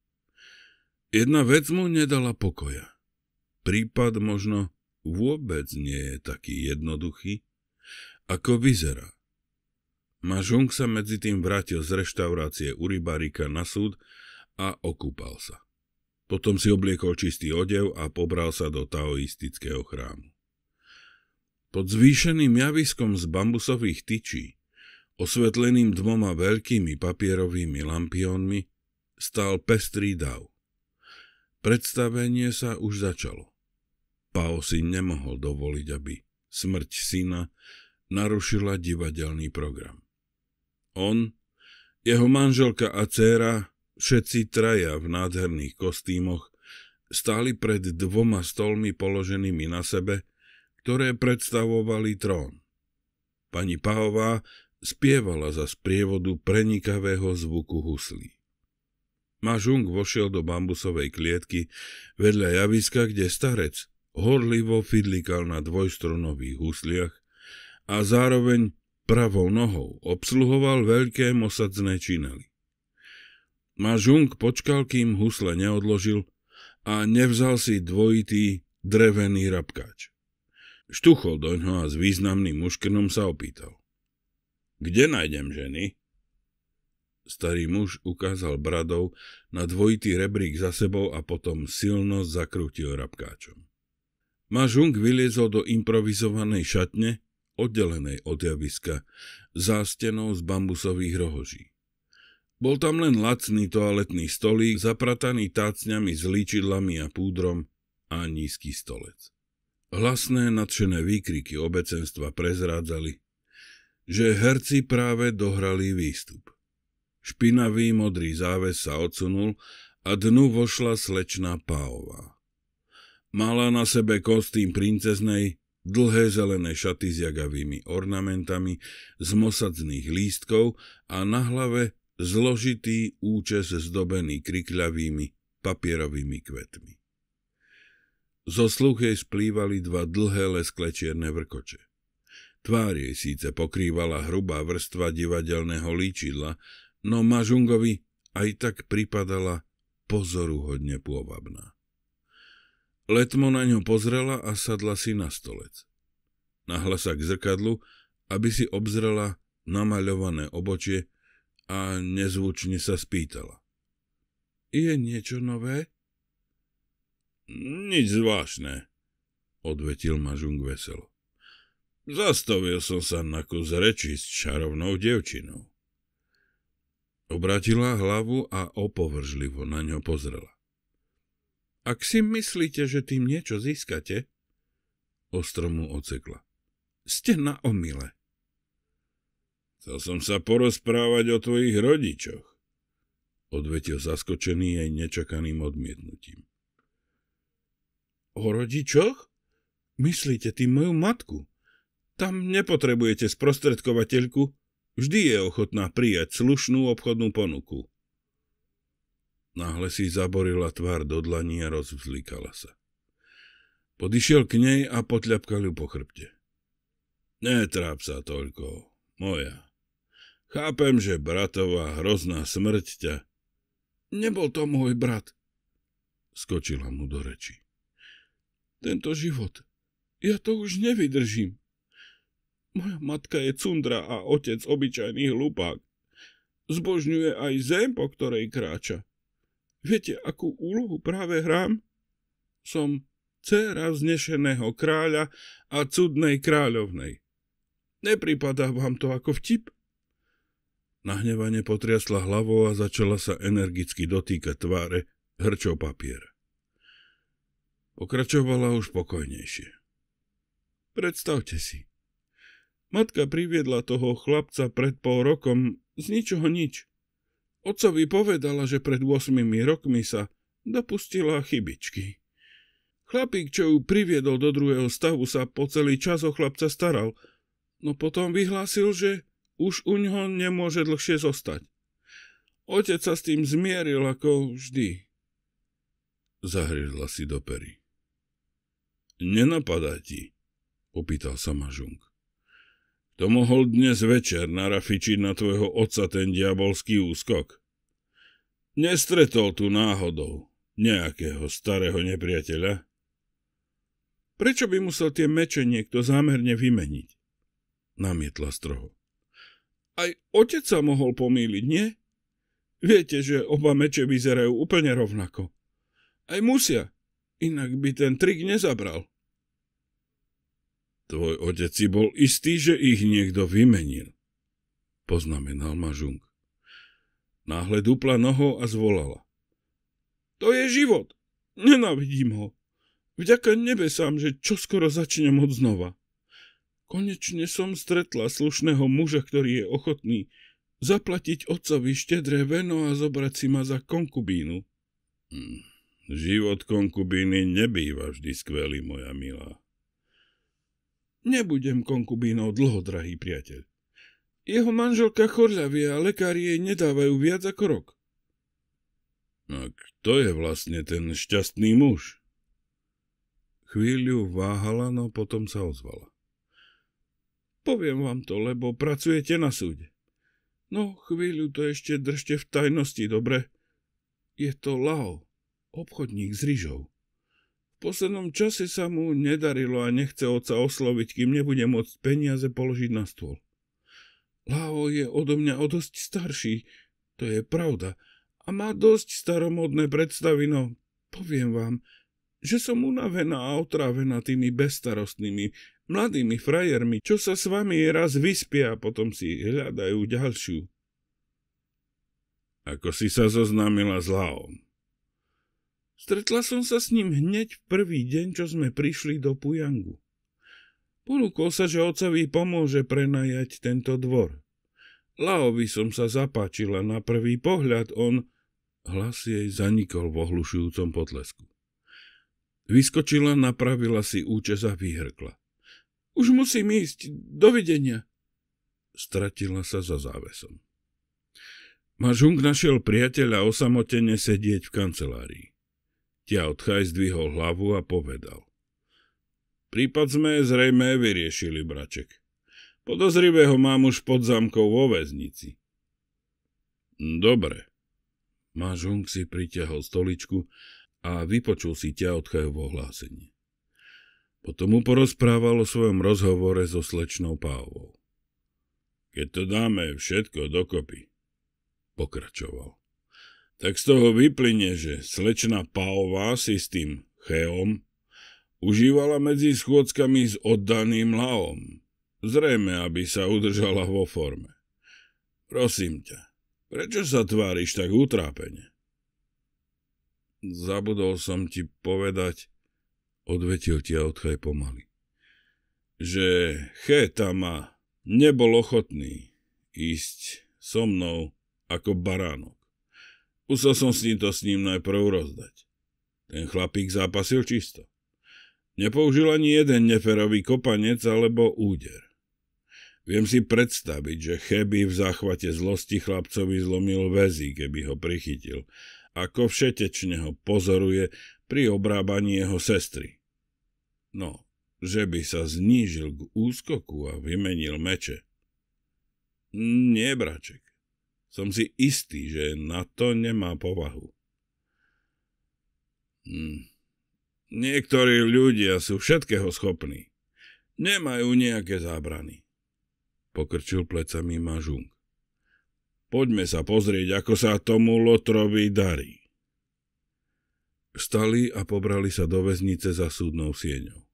Jedna vec mu nedala pokoja. Prípad možno vôbec nie je taký jednoduchý, ako vyzerá. Mažung sa medzi tým vrátil z reštaurácie u rybarika na súd a okúpal sa. Potom si obliekol čistý odev a pobral sa do taoistického chrámu. Pod zvýšeným javiskom z bambusových tyčí, osvetleným dvoma veľkými papierovými lampiónmi, stál pestrý dav. Predstavenie sa už začalo. Pao si nemohol dovoliť, aby smrť syna narušila divadelný program. On, jeho manželka a dcéra, všetci traja v nádherných kostýmoch, stáli pred dvoma stolmi položenými na sebe, ktoré predstavovali trón. Pani Páová spievala za sprievodu prenikavého zvuku huslí. Mažung vošiel do bambusovej klietky vedľa javiska, kde starec horlivo fidlikal na dvojstronových husliach a zároveň pravou nohou obsluhoval veľké mosadzné činely. Mažung počkal, kým husle neodložil a nevzal si dvojitý drevený rabkáč. Štuchol doňho a s významným muškrnom sa opýtal. Kde nájdem ženy? Starý muž ukázal bradou na dvojitý rebrík za sebou a potom silno zakrutil rabkáčom. Ma Žung vyliezol do improvizovanej šatne, oddelenej od javiska, zástenou z bambusových rohoží. Bol tam len lacný toaletný stolík, zaprataný tácňami s líčidlami a púdrom a nízky stolec. Hlasné nadšené výkriky obecenstva prezrádzali, že herci práve dohrali výstup. Špinavý modrý záves sa odsunul a dnu vošla slečná Páová. Mala na sebe kostým princeznej, dlhé zelené šaty s jagavými ornamentami z mosadzných lístkov a na hlave zložitý účes zdobený krikľavými papierovými kvetmi. Zo sluch jej splývali dva dlhé leskle čierne vrkoče. Tvár jej síce pokrývala hrubá vrstva divadelného líčidla, no Mažungovi aj tak pripadala pozoruhodne pôvabná. Letmo na ňo pozrela a sadla si na stolec. Nahla sa k zrkadlu, aby si obzrela namaľované obočie a nezvučne sa spýtala. Je niečo nové? Nič zvláštne, odvetil Mažung veselo. Zastavil som sa na kus reči s čarovnou devčinou. Obratila hlavu a opovržlivo na ňo pozrela. Ak si myslíte, že tým niečo získate, ostro mu ocekla. Ste na omile. Chcel som sa porozprávať o tvojich rodičoch, odvetil zaskočený jej nečakaným odmietnutím. O rodičoch? Myslíte tým moju matku? Tam nepotrebujete sprostredkovateľku, vždy je ochotná prijať slušnú obchodnú ponuku. Náhle si zaborila tvár do dlaní a rozvzlikala sa. Podišiel k nej a potľapkal ju po chrbte. Netráp sa toľko, moja. Chápem, že bratová hrozná smrť ťa... Nebol to môj brat, skočila mu do reči. Tento život, ja to už nevydržím. Moja matka je cundra a otec obyčajný hlupák. Zbožňuje aj zem, po ktorej kráča. Viete, akú úlohu práve hrám? Som dcera znešeného kráľa a cudnej kráľovnej. Nepripadá vám to ako vtip? Nahnevane potriasla hlavou a začala sa energicky dotýkať tváre hrčov papier. Pokračovala už pokojnejšie. Predstavte si. Matka priviedla toho chlapca pred pol rokom z ničoho nič. Otcovi povedala, že pred 8 rokmi sa dopustila chybičky. Chlapík, čo ju priviedol do druhého stavu, sa po celý čas o chlapca staral, no potom vyhlásil, že už u ňoho nemôže dlhšie zostať. Otec sa s tým zmieril ako vždy. Zahriezla si do pery. Nenapadá ti, opýtal sa Mažung. To mohol dnes večer narafičiť na tvojho otca ten diabolský úskok. Nestretol tu náhodou nejakého starého nepriateľa? Prečo by musel tie meče niekto zámerne vymeniť? Namietla stroho. Aj otec sa mohol pomýliť, nie? Viete, že oba meče vyzerajú úplne rovnako. Aj musia, inak by ten trik nezabral. Tvoj otec si bol istý, že ich niekto vymenil, poznamenal Mažung. Náhle dupla nohou a zvolala. To je život! Nenávidím ho! Vďaka nebesám, že čoskoro začnem od znova. Konečne som stretla slušného muža, ktorý je ochotný zaplatiť otcovi štedré veno a zobrať si ma za konkubínu. Hmm. Život konkubíny nebýva vždy skvelý, moja milá. Nebudem konkubínou dlho, drahý priateľ. Jeho manželka chorľavie a lekári jej nedávajú viac ako rok. A kto je vlastne ten šťastný muž? Chvíľu váhala, no potom sa ozvala. Poviem vám to, lebo pracujete na súde. No, chvíľu to ešte držte v tajnosti, dobre? Je to Lao, obchodník s rýžou. V poslednom čase sa mu nedarilo a nechce oca osloviť, kým nebude môcť peniaze položiť na stôl. Lao je odo mňa o dosť starší, to je pravda, a má dosť staromodné predstavy, no poviem vám, že som unavená a otrávená tými bestarostnými mladými frajermi, čo sa s vami raz vyspia a potom si hľadajú ďalšiu. Ako si sa zoznámila s Laom? Stretla som sa s ním hneď v prvý deň, čo sme prišli do Pujangu. Ponúkol sa, že ocovi pomôže prenajať tento dvor. Laovi som sa zapáčila na prvý pohľad, on... Hlas jej zanikol v ohlušujúcom potlesku. Vyskočila, napravila si účes a vyhrkla. Už musím ísť, dovidenia. Stratila sa za závesom. Mažung našiel priateľa osamotene sedieť v kancelárii. Tia odchaj zdvihol hlavu a povedal. Prípad sme zrejme vyriešili, braček. Podozrivého mám už pod zamkou vo väznici. Dobre. Mažung si pritiahol stoličku a vypočul si ťa od Chajovo Potom mu porozprával o svojom rozhovore so slečnou Pávou. Keď to dáme všetko dokopy, pokračoval, tak z toho vyplyne, že slečna Pávová si s tým Cheom užívala medzi schôdzkami s oddaným laom, zrejme, aby sa udržala vo forme. Prosím ťa, prečo sa tváriš tak utrápene? Zabudol som ti povedať, odvetil ti odchaj pomaly, že Chétama nebol ochotný ísť so mnou ako baránok. Musel som s ním to s ním najprv rozdať. Ten chlapík zápasil čisto. Nepoužil ani jeden neferový kopanec alebo úder. Viem si predstaviť, že Cheby v záchvate zlosti chlapcovi zlomil väzy, keby ho prichytil, ako všetečne ho pozoruje pri obrábaní jeho sestry. No, že by sa znížil k úskoku a vymenil meče. Nie, braček. Som si istý, že na to nemá povahu. Hmm. Niektorí ľudia sú všetkého schopní. Nemajú nejaké zábrany. Pokrčil plecami Mažung. Poďme sa pozrieť, ako sa tomu Lotrovi darí. Stali a pobrali sa do väznice za súdnou sieňou.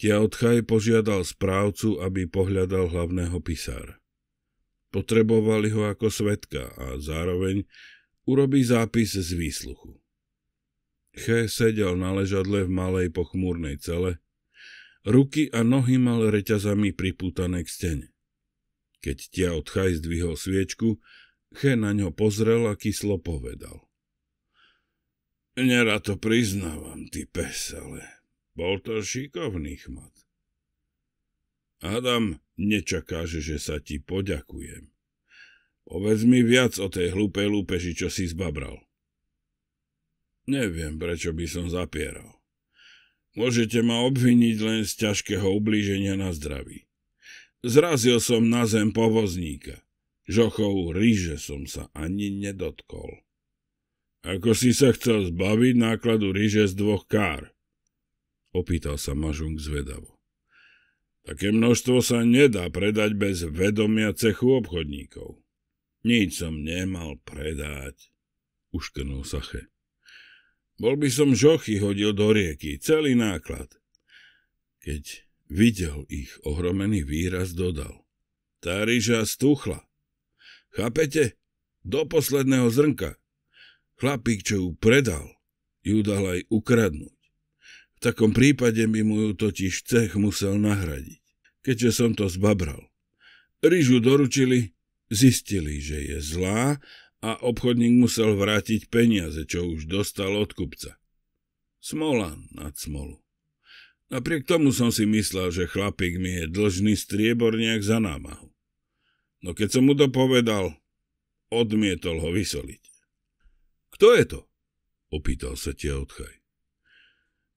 Tiaotchaj požiadal správcu, aby pohľadal hlavného pisára. Potrebovali ho ako svetka a zároveň urobí zápis z výsluchu. Che sedel na ležadle v malej pochmúrnej cele. Ruky a nohy mal reťazami pripútané k stene. Keď tia od Chaj zdvihol sviečku, Che na ňo pozrel a kyslo povedal. Nerad to priznávam, ty pes, ale bol to šikovný chmat. Adam, nečakáš, že sa ti poďakujem. Povedz mi viac o tej hlúpej lúpeži, čo si zbabral. Neviem, prečo by som zapieral. Môžete ma obviniť len z ťažkého ublíženia na zdraví. Zrazil som na zem povozníka. Žochov ríže som sa ani nedotkol. Ako si sa chcel zbaviť nákladu ríže z dvoch kár? Opýtal sa Mažung zvedavo. Také množstvo sa nedá predať bez vedomia cechu obchodníkov. Nič som nemal predať, uškrnul Sache. Bol by som žochy hodil do rieky, celý náklad. Keď videl ich ohromený výraz, dodal. Tá ryža stuchla. Chápete? Do posledného zrnka. Chlapík, čo ju predal, ju dal aj ukradnúť. V takom prípade by mu ju totiž cech musel nahradiť, keďže som to zbabral. Ryžu doručili, zistili, že je zlá a obchodník musel vrátiť peniaze, čo už dostal od kupca. Smola nad smolu. Napriek tomu som si myslel, že chlapík mi je dlžný strieborniak za námahu. No keď som mu to povedal, odmietol ho vysoliť. Kto je to? opýtal sa tie odchaj.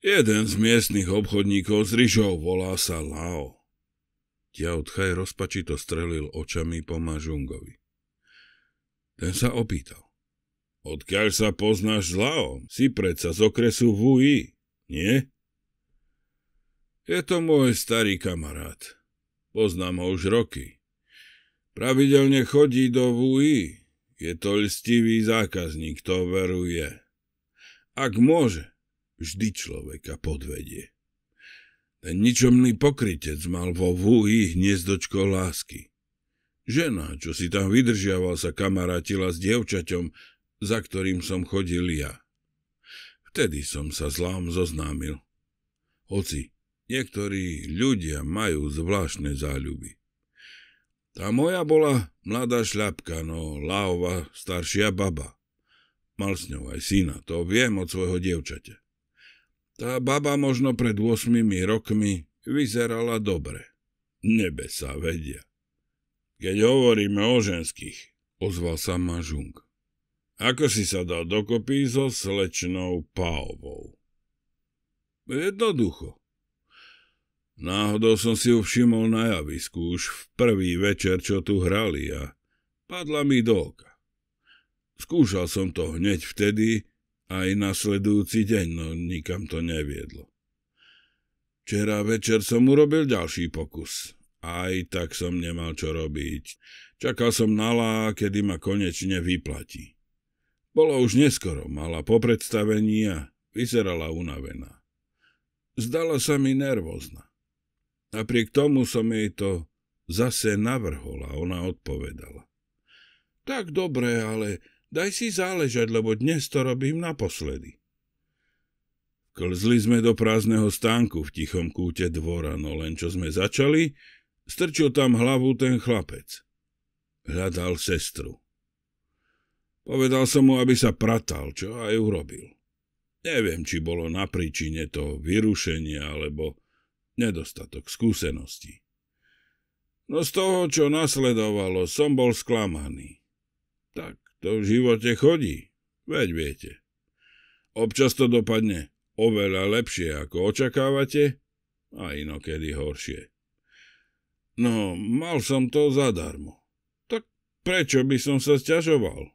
Jeden z miestnych obchodníkov z Ryžov volá sa Lao. odchaj rozpačito strelil očami po Mažungovi. Ten sa opýtal. Odkiaľ sa poznáš s Laom? Si predsa z okresu VUI, nie? Je to môj starý kamarát. Poznám ho už roky. Pravidelne chodí do VUI. Je to listivý zákazník, to veruje. Ak môže, vždy človeka podvedie. Ten ničomný pokrytec mal vo VUI hniezdočko lásky. Žena, čo si tam vydržiaval, sa kamarátila s dievčaťom, za ktorým som chodil ja. Vtedy som sa zlám zoznámil. Hoci niektorí ľudia majú zvláštne záľuby. Tá moja bola mladá šľapka, no Laova staršia baba. Mal s ňou aj syna, to viem od svojho dievčate. Tá baba možno pred 8 rokmi vyzerala dobre. Nebe sa vedia. Keď hovoríme o ženských, ozval sa Mažung. Ako si sa dal dokopy so slečnou Paovou? Jednoducho. Náhodou som si ju všimol na javisku už v prvý večer, čo tu hrali a padla mi do oka. Skúšal som to hneď vtedy, aj nasledujúci deň, no nikam to neviedlo. Včera večer som urobil ďalší pokus. Aj tak som nemal čo robiť. Čakal som na Lá, kedy ma konečne vyplatí. Bolo už neskoro, mala po predstavení a vyzerala unavená. Zdala sa mi nervózna. Napriek tomu som jej to zase navrhol a ona odpovedala. Tak dobre, ale daj si záležať, lebo dnes to robím naposledy. Klzli sme do prázdneho stánku v tichom kúte dvora, no len čo sme začali, Strčil tam hlavu ten chlapec. Hľadal sestru. Povedal som mu, aby sa pratal, čo aj urobil. Neviem, či bolo na príčine toho vyrušenia alebo nedostatok skúseností. No z toho, čo nasledovalo, som bol sklamaný. Tak to v živote chodí, veď viete. Občas to dopadne oveľa lepšie, ako očakávate, a inokedy horšie. No, mal som to zadarmo. Tak prečo by som sa sťažoval?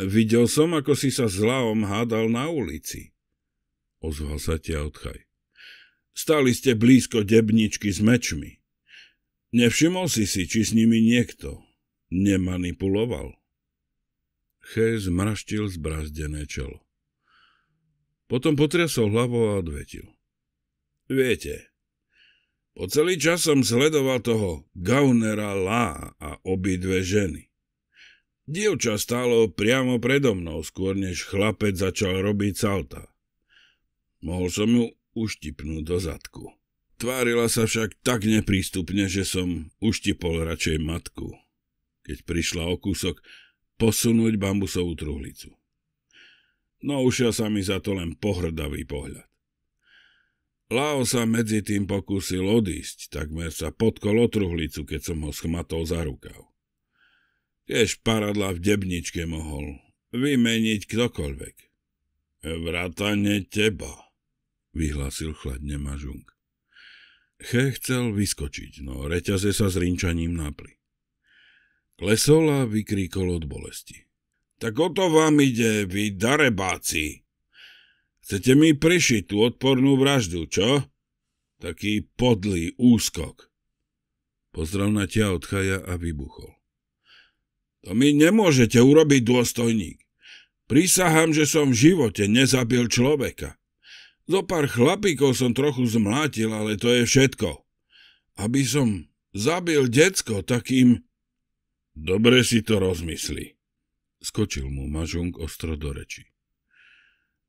Videl som, ako si sa s hádal na ulici. Ozval sa ťa odchaj. Stali ste blízko debničky s mečmi. Nevšimol si si, či s nimi niekto nemanipuloval. Chez zmraštil zbrazdené čelo. Potom potriasol hlavou a odvetil. Viete, po celý čas som sledoval toho Gaunera Lá a obidve ženy. Dievča stálo priamo predo mnou, skôr než chlapec začal robiť salta. Mohol som ju uštipnúť do zadku. Tvárila sa však tak neprístupne, že som uštipol radšej matku, keď prišla o kúsok posunúť bambusovú truhlicu. No ušiel sa mi za to len pohrdavý pohľad. Lao sa medzi tým pokúsil odísť, takmer sa podkol truhlicu, keď som ho schmatol za rukav. Tiež paradla v debničke mohol vymeniť ktokoľvek. Vratane teba, vyhlásil chladne Mažung. Che chcel vyskočiť, no reťaze sa s rinčaním napli. Klesol a vykríkol od bolesti. Tak o to vám ide, vy darebáci, Chcete mi prešiť tú odpornú vraždu, čo? Taký podlý úskok. Pozrel na ťa od Chaja a vybuchol. To mi nemôžete urobiť, dôstojník. Prisahám, že som v živote nezabil človeka. Zo pár chlapíkov som trochu zmlátil, ale to je všetko. Aby som zabil decko takým... Dobre si to rozmysli. Skočil mu mažung ostro do reči.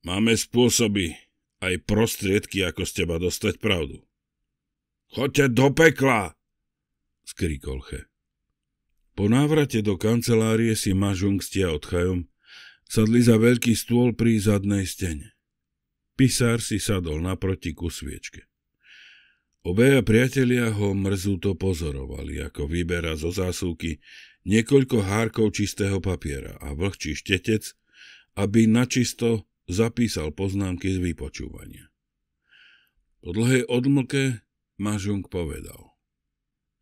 Máme spôsoby, aj prostriedky, ako z teba dostať pravdu. Choďte do pekla, skrikol He. Po návrate do kancelárie si Mažung s tia odchajom sadli za veľký stôl pri zadnej stene. Pisár si sadol naproti ku sviečke. Obeja priatelia ho mrzúto pozorovali, ako vyberá zo zásuvky niekoľko hárkov čistého papiera a vlhčí štetec, aby načisto zapísal poznámky z vypočúvania. Po dlhej odmlke Mažung povedal.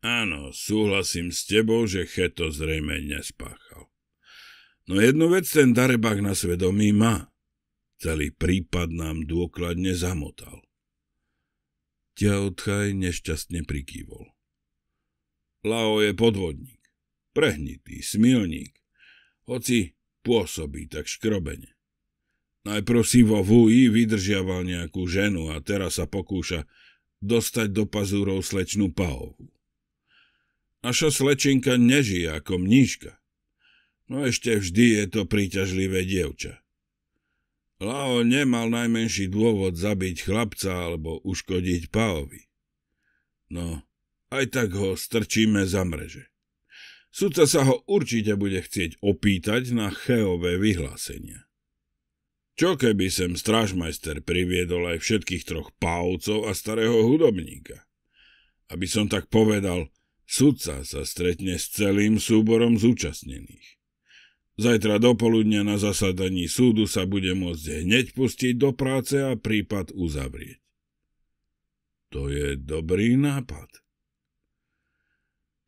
Áno, súhlasím s tebou, že Cheto zrejme nespáchal. No jednu vec ten darebák na svedomí má. Celý prípad nám dôkladne zamotal. Tia odchaj nešťastne prikývol. Lao je podvodník, prehnitý, smilník, hoci pôsobí tak škrobene. Najprv si vo VUI vydržiaval nejakú ženu a teraz sa pokúša dostať do pazúrov slečnú Paovu. Naša slečinka nežije ako mníška. No ešte vždy je to príťažlivé dievča. Lao nemal najmenší dôvod zabiť chlapca alebo uškodiť Paovi. No, aj tak ho strčíme za mreže. Sudca sa ho určite bude chcieť opýtať na Cheové vyhlásenia. Čo keby sem strážmajster priviedol aj všetkých troch pávcov a starého hudobníka? Aby som tak povedal, sudca sa stretne s celým súborom zúčastnených. Zajtra do poludnia na zasadaní súdu sa bude môcť hneď pustiť do práce a prípad uzavrieť. To je dobrý nápad.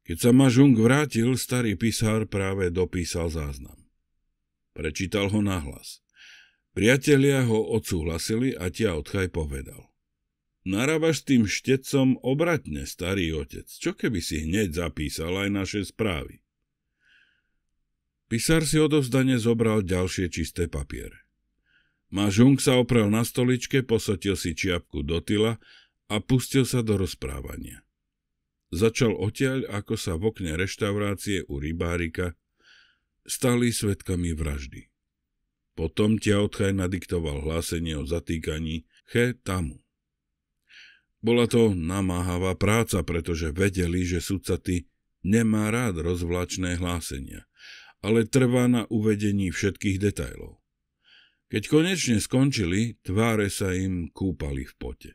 Keď sa ma Žung vrátil, starý pisár práve dopísal záznam. Prečítal ho nahlas. Priatelia ho odsúhlasili a tia odchaj povedal. Narábaš tým štecom obratne, starý otec. Čo keby si hneď zapísal aj naše správy? Pisár si odovzdane zobral ďalšie čisté papiere. Mažung sa oprel na stoličke, posotil si čiapku do tyla a pustil sa do rozprávania. Začal oteľ, ako sa v okne reštaurácie u rybárika stali svetkami vraždy. Potom Tchaj nadiktoval hlásenie o zatýkaní Che Tamu. Bola to namáhavá práca, pretože vedeli, že sudca ty nemá rád rozvláčné hlásenia, ale trvá na uvedení všetkých detajlov. Keď konečne skončili, tváre sa im kúpali v pote.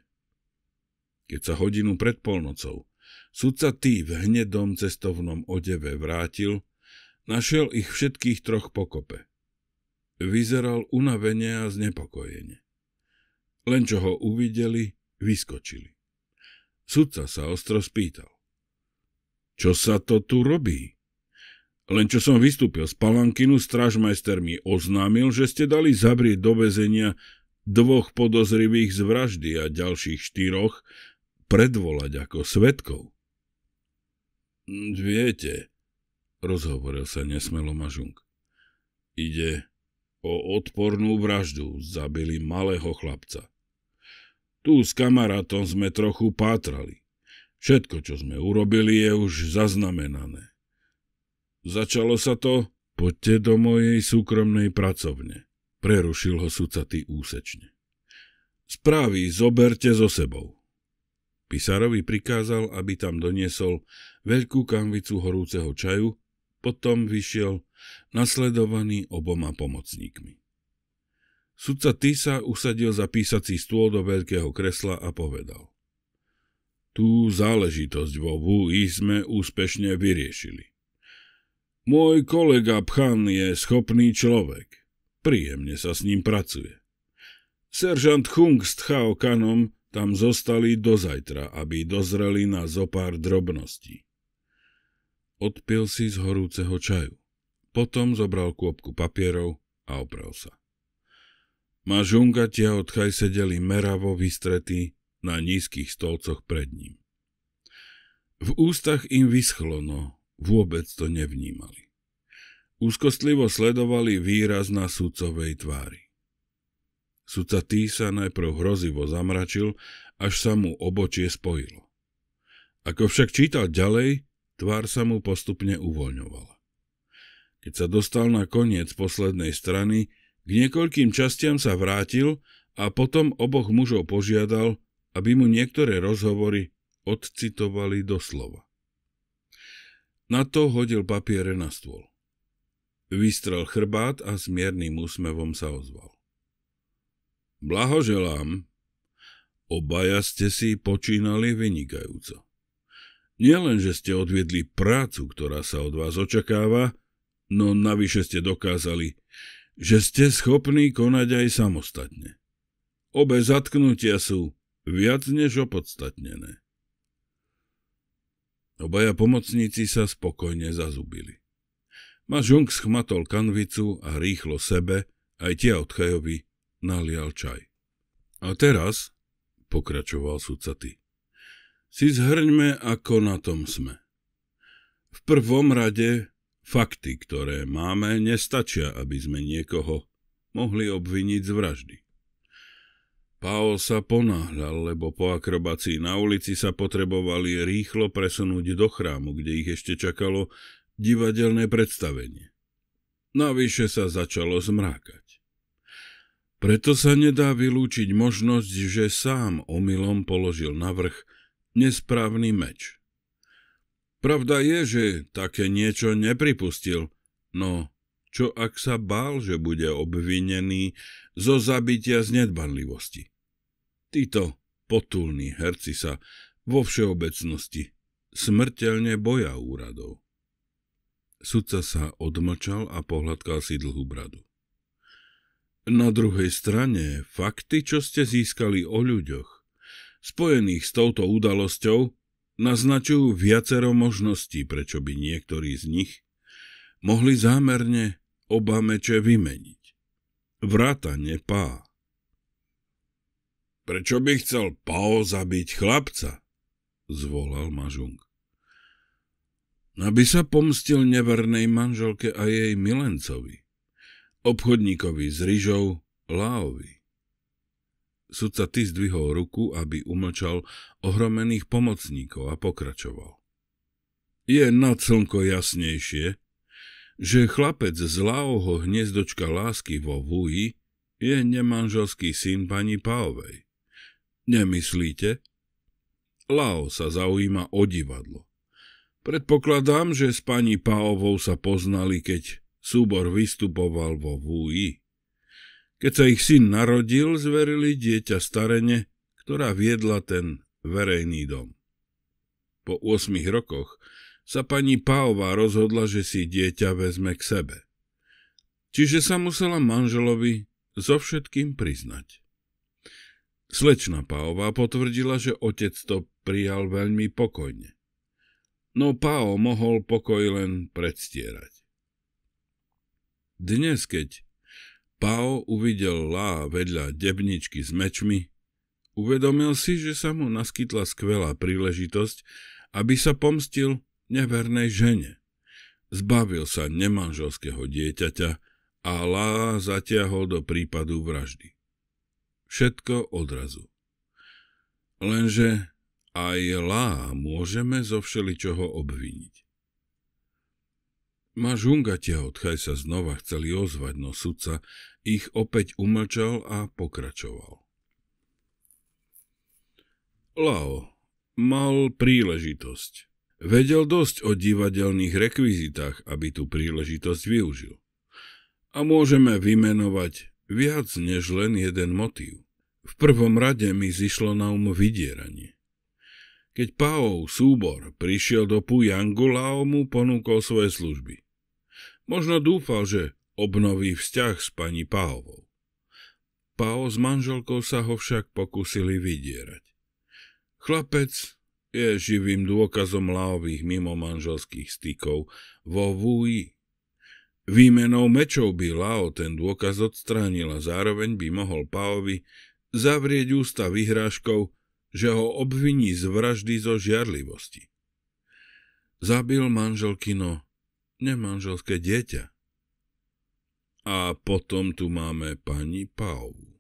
Keď sa hodinu pred polnocou sudca Tý v hnedom cestovnom odeve vrátil, našiel ich všetkých troch pokope. Vyzeral unavene a znepokojene. Len čo ho uvideli, vyskočili. Sudca sa ostro spýtal. Čo sa to tu robí? Len čo som vystúpil z Palankinu, strážmajster mi oznámil, že ste dali zabrieť do väzenia dvoch podozrivých z vraždy a ďalších štyroch predvolať ako svetkov. Hm, viete, rozhovoril sa nesmelo Mažung. Ide O odpornú vraždu zabili malého chlapca. Tu s kamarátom sme trochu pátrali. Všetko, čo sme urobili, je už zaznamenané. Začalo sa to? Poďte do mojej súkromnej pracovne. Prerušil ho sucatý úsečne. Správy zoberte so sebou. Pisarovi prikázal, aby tam doniesol veľkú kanvicu horúceho čaju potom vyšiel nasledovaný oboma pomocníkmi. Sudca Tisa usadil za písací stôl do veľkého kresla a povedal. Tú záležitosť vo VUI sme úspešne vyriešili. Môj kolega Pchan je schopný človek. Príjemne sa s ním pracuje. Seržant Chung s Kanom tam zostali do zajtra, aby dozreli na zopár drobností odpil si z horúceho čaju. Potom zobral kôpku papierov a oprel sa. Mažungatia od chaj sedeli meravo vystretí na nízkych stolcoch pred ním. V ústach im vyschlo, no vôbec to nevnímali. Úzkostlivo sledovali výraz na sudcovej tvári. Sudca Tý sa najprv hrozivo zamračil, až sa mu obočie spojilo. Ako však čítal ďalej, Tvár sa mu postupne uvoľňovala. Keď sa dostal na koniec poslednej strany, k niekoľkým častiam sa vrátil a potom oboch mužov požiadal, aby mu niektoré rozhovory odcitovali doslova. Na to hodil papiere na stôl. Vystrel chrbát a s miernym úsmevom sa ozval. Blahoželám. Obaja ste si počínali vynikajúco. Nielen, že ste odviedli prácu, ktorá sa od vás očakáva, no navyše ste dokázali, že ste schopní konať aj samostatne. Obe zatknutia sú viac než opodstatnené. Obaja pomocníci sa spokojne zazubili. Mažung schmatol kanvicu a rýchlo sebe, aj tia od Chajovi, nalial čaj. A teraz, pokračoval sudca ty, si zhrňme, ako na tom sme. V prvom rade, fakty, ktoré máme, nestačia, aby sme niekoho mohli obviniť z vraždy. Paul sa ponáhľal, lebo po akrobácii na ulici sa potrebovali rýchlo presunúť do chrámu, kde ich ešte čakalo divadelné predstavenie. Navyše sa začalo zmrákať. Preto sa nedá vylúčiť možnosť, že sám omylom položil na vrch nesprávny meč. Pravda je, že také niečo nepripustil, no čo ak sa bál, že bude obvinený zo zabitia z nedbanlivosti? Títo potulní herci sa vo všeobecnosti smrteľne boja úradov. Sudca sa odmlčal a pohľadkal si dlhú bradu. Na druhej strane, fakty, čo ste získali o ľuďoch, spojených s touto udalosťou naznačujú viacero možností, prečo by niektorí z nich mohli zámerne oba meče vymeniť. Vrátane pá. Prečo by chcel Pao zabiť chlapca? zvolal Mažung. Aby sa pomstil nevernej manželke a jej milencovi, obchodníkovi s ryžou Láovi. Sudca ty zdvihol ruku, aby umlčal ohromených pomocníkov a pokračoval. Je nad slnko jasnejšie, že chlapec z Laoho hniezdočka lásky vo Vuji je nemanželský syn pani Paovej. Nemyslíte? Lao sa zaujíma o divadlo. Predpokladám, že s pani Paovou sa poznali, keď súbor vystupoval vo Vuji. Keď sa ich syn narodil, zverili dieťa starene, ktorá viedla ten verejný dom. Po 8 rokoch sa pani Páová rozhodla, že si dieťa vezme k sebe. Čiže sa musela manželovi so všetkým priznať. Slečna Páová potvrdila, že otec to prijal veľmi pokojne. No Páo mohol pokoj len predstierať. Dnes, keď Pao uvidel Lá vedľa debničky s mečmi, uvedomil si, že sa mu naskytla skvelá príležitosť, aby sa pomstil nevernej žene. Zbavil sa nemanželského dieťaťa a Lá zatiahol do prípadu vraždy. Všetko odrazu. Lenže aj Lá môžeme zo všeličoho obviniť. Ma žungatia, od sa znova chceli ozvať, no sudca ich opäť umlčal a pokračoval. Lao mal príležitosť. Vedel dosť o divadelných rekvizitách, aby tú príležitosť využil. A môžeme vymenovať viac než len jeden motív. V prvom rade mi zišlo na um vydieranie. Keď Paov súbor prišiel do Pujangu, Lao mu ponúkol svoje služby. Možno dúfal, že obnoví vzťah s pani Paovou. Pao s manželkou sa ho však pokusili vydierať. Chlapec je živým dôkazom Laových mimo manželských stykov vo Vui. Výmenou mečov by Lao ten dôkaz odstránil a zároveň by mohol Paovi zavrieť ústa vyhrážkou, že ho obviní z vraždy zo žiarlivosti. Zabil manželkino nemanželské dieťa. A potom tu máme pani Pauvu.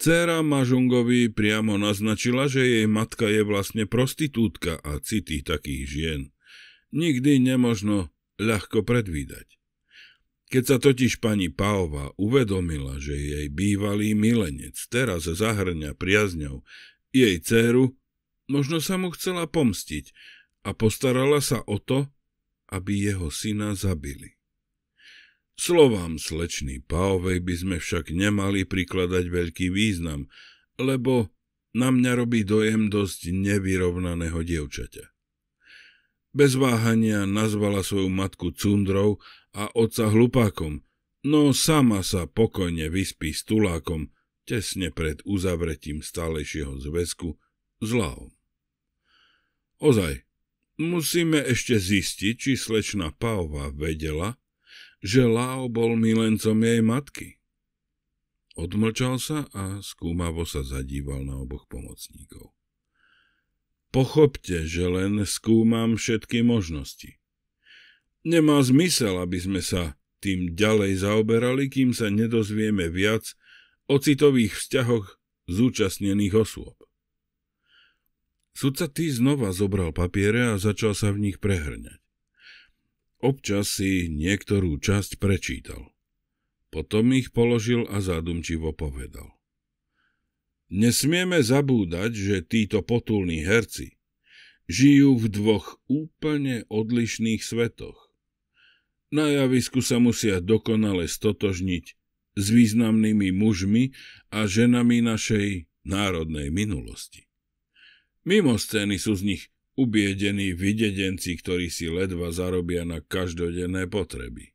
Cera Mažungovi priamo naznačila, že jej matka je vlastne prostitútka a city takých žien nikdy nemožno ľahko predvídať. Keď sa totiž pani Paová uvedomila, že jej bývalý milenec teraz zahrňa priazňou jej dceru, možno sa mu chcela pomstiť a postarala sa o to, aby jeho syna zabili. Slovám slečný Paovej by sme však nemali prikladať veľký význam, lebo na mňa robí dojem dosť nevyrovnaného dievčaťa. Bez váhania nazvala svoju matku Cundrov a oca hlupákom, no sama sa pokojne vyspí s tulákom, tesne pred uzavretím stálejšieho zväzku zlal. Ozaj, musíme ešte zistiť, či slečna Paova vedela, že Lao bol milencom jej matky. Odmlčal sa a skúmavo sa zadíval na oboch pomocníkov. Pochopte, že len skúmam všetky možnosti. Nemá zmysel, aby sme sa tým ďalej zaoberali, kým sa nedozvieme viac o citových vzťahoch zúčastnených osôb. Sudca tý znova zobral papiere a začal sa v nich prehrňať. Občas si niektorú časť prečítal. Potom ich položil a zádumčivo povedal. Nesmieme zabúdať, že títo potulní herci žijú v dvoch úplne odlišných svetoch na javisku sa musia dokonale stotožniť s významnými mužmi a ženami našej národnej minulosti. Mimo scény sú z nich ubiedení videdenci, ktorí si ledva zarobia na každodenné potreby.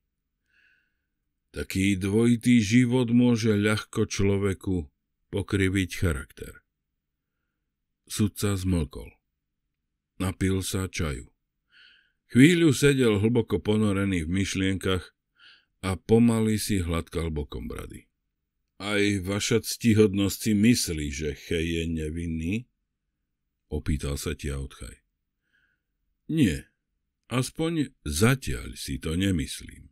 Taký dvojitý život môže ľahko človeku pokriviť charakter. Sudca zmlkol. Napil sa čaju. Chvíľu sedel hlboko ponorený v myšlienkach a pomaly si hladkal bokom brady. Aj vaša ctihodnosť si myslí, že Chej je nevinný? Opýtal sa odchaj. Nie, aspoň zatiaľ si to nemyslím.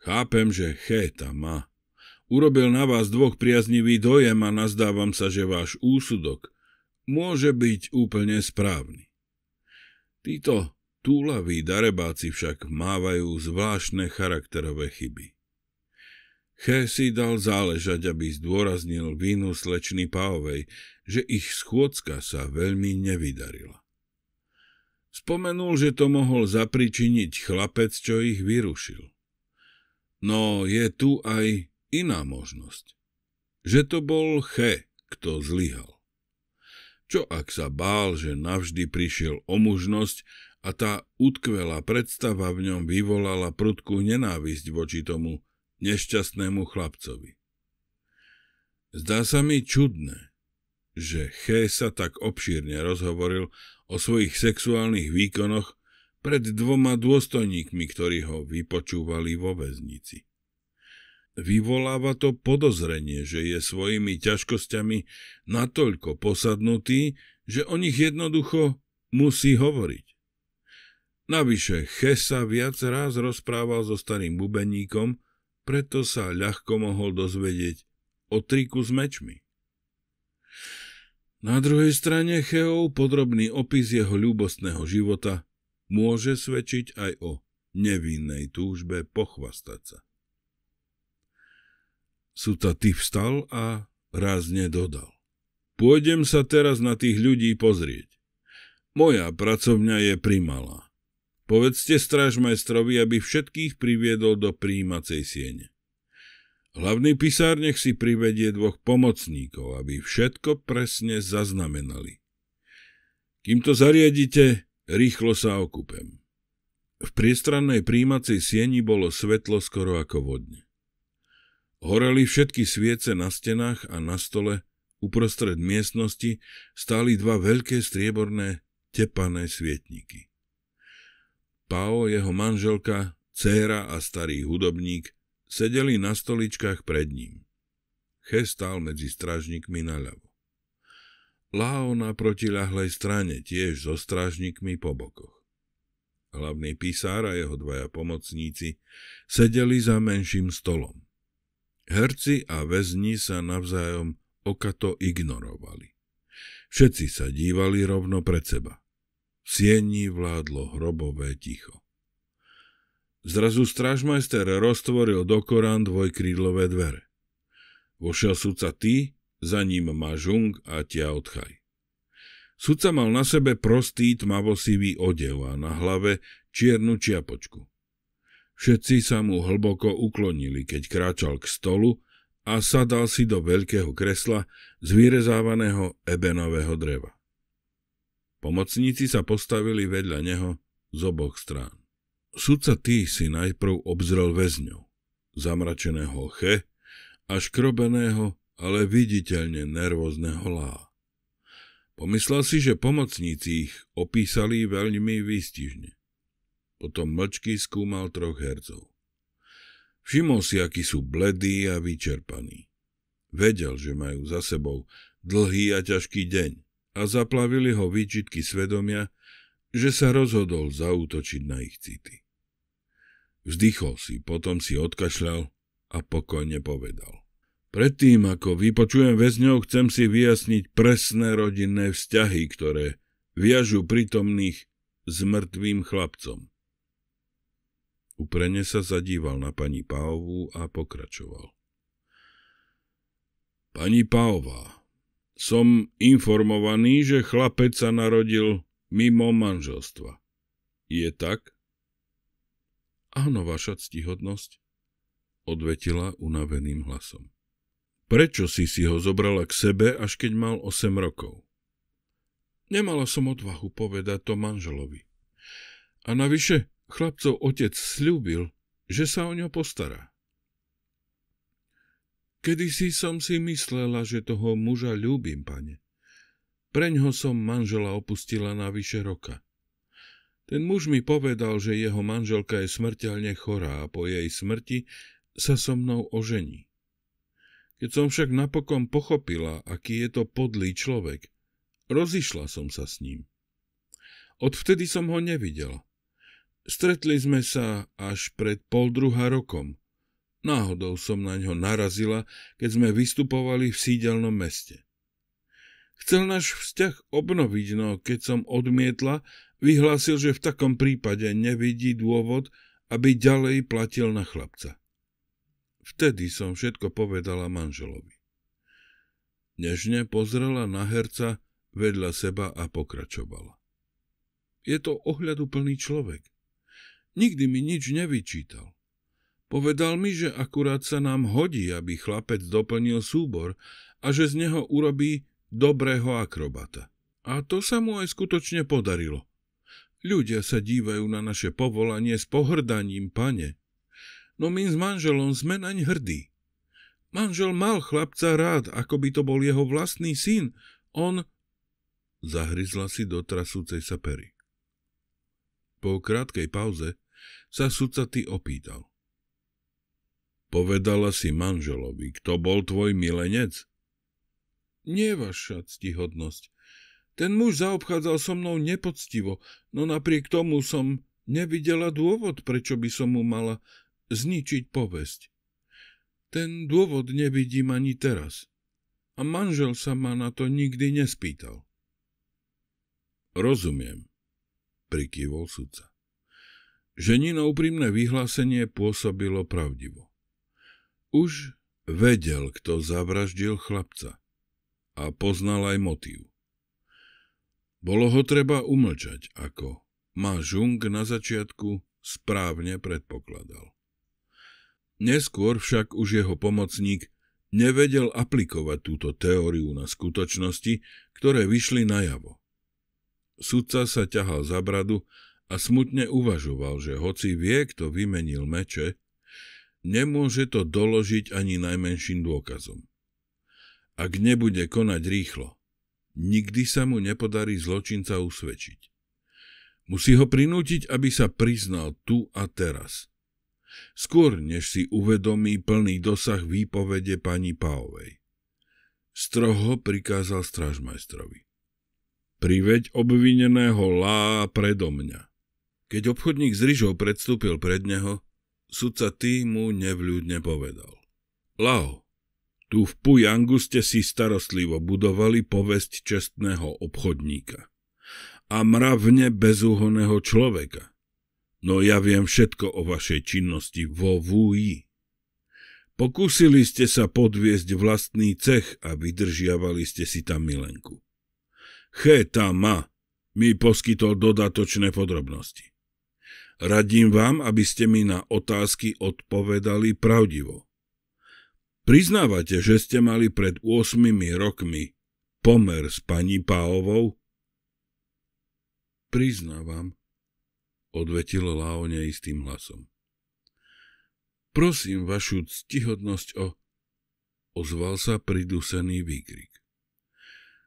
Chápem, že tam má. Urobil na vás dvoch priaznivý dojem a nazdávam sa, že váš úsudok môže byť úplne správny. Títo Túlaví darebáci však mávajú zvláštne charakterové chyby. Ché si dal záležať, aby zdôraznil vínu slečny pávej, že ich schôdzka sa veľmi nevydarila. Spomenul, že to mohol zapričiniť chlapec, čo ich vyrušil. No je tu aj iná možnosť. Že to bol Ché, kto zlyhal. Čo ak sa bál, že navždy prišiel o mužnosť a tá utkvelá predstava v ňom vyvolala prudkú nenávisť voči tomu nešťastnému chlapcovi. Zdá sa mi čudné, že Ché sa tak obšírne rozhovoril o svojich sexuálnych výkonoch pred dvoma dôstojníkmi, ktorí ho vypočúvali vo väznici. Vyvoláva to podozrenie, že je svojimi ťažkosťami natoľko posadnutý, že o nich jednoducho musí hovoriť. Navyše, Ches sa viac raz rozprával so starým bubeníkom, preto sa ľahko mohol dozvedieť o triku s mečmi. Na druhej strane Cheov podrobný opis jeho ľúbostného života môže svedčiť aj o nevinnej túžbe pochvastať sa. ty vstal a rázne dodal. Pôjdem sa teraz na tých ľudí pozrieť. Moja pracovňa je primalá. Povedzte strážmajstrovi, aby všetkých priviedol do príjímacej siene. Hlavný pisár nech si privedie dvoch pomocníkov, aby všetko presne zaznamenali. Kým to zariadite, rýchlo sa okúpem. V priestrannej príjímacej sieni bolo svetlo skoro ako vodne. Horeli všetky sviece na stenách a na stole, uprostred miestnosti stáli dva veľké strieborné tepané svietniky. Pao, jeho manželka, céra a starý hudobník sedeli na stoličkách pred ním. Che stál medzi strážnikmi naľavo. Lao na protiľahlej strane tiež so strážnikmi po bokoch. Hlavný písár a jeho dvaja pomocníci sedeli za menším stolom. Herci a väzni sa navzájom okato ignorovali. Všetci sa dívali rovno pred seba sieni vládlo hrobové ticho. Zrazu strážmajster roztvoril do Korán dvojkrídlové dvere. Vošiel sudca Ty, za ním Mažung a Tia Odchaj. Sudca mal na sebe prostý tmavosivý odev a na hlave čiernu čiapočku. Všetci sa mu hlboko uklonili, keď kráčal k stolu a sadal si do veľkého kresla z vyrezávaného ebenového dreva. Pomocníci sa postavili vedľa neho z oboch strán. Sudca tý si najprv obzrel väzňov, zamračeného che a škrobeného, ale viditeľne nervózneho lá. Pomyslel si, že pomocníci ich opísali veľmi výstižne. Potom mlčky skúmal troch hercov. Všimol si, akí sú bledí a vyčerpaní. Vedel, že majú za sebou dlhý a ťažký deň a zaplavili ho výčitky svedomia, že sa rozhodol zaútočiť na ich city. Vzdychol si, potom si odkašľal a pokojne povedal. Predtým, ako vypočujem väzňov, chcem si vyjasniť presné rodinné vzťahy, ktoré viažu prítomných s mŕtvým chlapcom. Uprene sa zadíval na pani Páovú a pokračoval. Pani pávová som informovaný, že chlapec sa narodil mimo manželstva. Je tak? Áno, vaša ctihodnosť, odvetila unaveným hlasom. Prečo si si ho zobrala k sebe, až keď mal 8 rokov? Nemala som odvahu povedať to manželovi. A navyše, chlapcov otec slúbil, že sa o ňo postará. Kedysi som si myslela, že toho muža ľúbim, pane. Preňho som manžela opustila na vyše roka. Ten muž mi povedal, že jeho manželka je smrteľne chorá a po jej smrti sa so mnou ožení. Keď som však napokon pochopila, aký je to podlý človek, rozišla som sa s ním. Odvtedy som ho nevidela. Stretli sme sa až pred pol druha rokom – Náhodou som na ňo narazila, keď sme vystupovali v sídelnom meste. Chcel náš vzťah obnoviť, no keď som odmietla, vyhlásil, že v takom prípade nevidí dôvod, aby ďalej platil na chlapca. Vtedy som všetko povedala manželovi. Nežne pozrela na herca vedľa seba a pokračovala. Je to ohľaduplný človek. Nikdy mi nič nevyčítal. Povedal mi, že akurát sa nám hodí, aby chlapec doplnil súbor a že z neho urobí dobrého akrobata. A to sa mu aj skutočne podarilo. Ľudia sa dívajú na naše povolanie s pohrdaním, pane. No my s manželom sme naň hrdí. Manžel mal chlapca rád, ako by to bol jeho vlastný syn. On... Zahryzla si do trasúcej sa pery. Po krátkej pauze sa sudca ty opýtal – Povedala si manželovi, kto bol tvoj milenec? Nie, vaša ctihodnosť. Ten muž zaobchádzal so mnou nepoctivo, no napriek tomu som nevidela dôvod, prečo by som mu mala zničiť povesť. Ten dôvod nevidím ani teraz. A manžel sa ma na to nikdy nespýtal. Rozumiem, prikývol sudca. Ženina úprimné vyhlásenie pôsobilo pravdivo. Už vedel, kto zavraždil chlapca a poznal aj motív. Bolo ho treba umlčať, ako Ma Žung na začiatku správne predpokladal. Neskôr však už jeho pomocník nevedel aplikovať túto teóriu na skutočnosti, ktoré vyšli najavo. Sudca sa ťahal za bradu a smutne uvažoval, že hoci vie, kto vymenil meče, nemôže to doložiť ani najmenším dôkazom. Ak nebude konať rýchlo, nikdy sa mu nepodarí zločinca usvedčiť. Musí ho prinútiť, aby sa priznal tu a teraz. Skôr, než si uvedomí plný dosah výpovede pani Paovej. Stroho prikázal stražmajstrovi. Priveď obvineného lá predo mňa. Keď obchodník s ryžou predstúpil pred neho, Sudca týmu nevľúdne povedal. Lao, tu v Pujangu ste si starostlivo budovali povesť čestného obchodníka a mravne bezúhonného človeka. No ja viem všetko o vašej činnosti vo Wuji. Pokúsili ste sa podviesť vlastný cech a vydržiavali ste si tam milenku. Chéta ma mi poskytol dodatočné podrobnosti. Radím vám, aby ste mi na otázky odpovedali pravdivo. Priznávate, že ste mali pred 8 rokmi pomer s pani Páovou? Priznávam, odvetil Lao neistým hlasom. Prosím vašu ctihodnosť o... Ozval sa pridusený výkrik.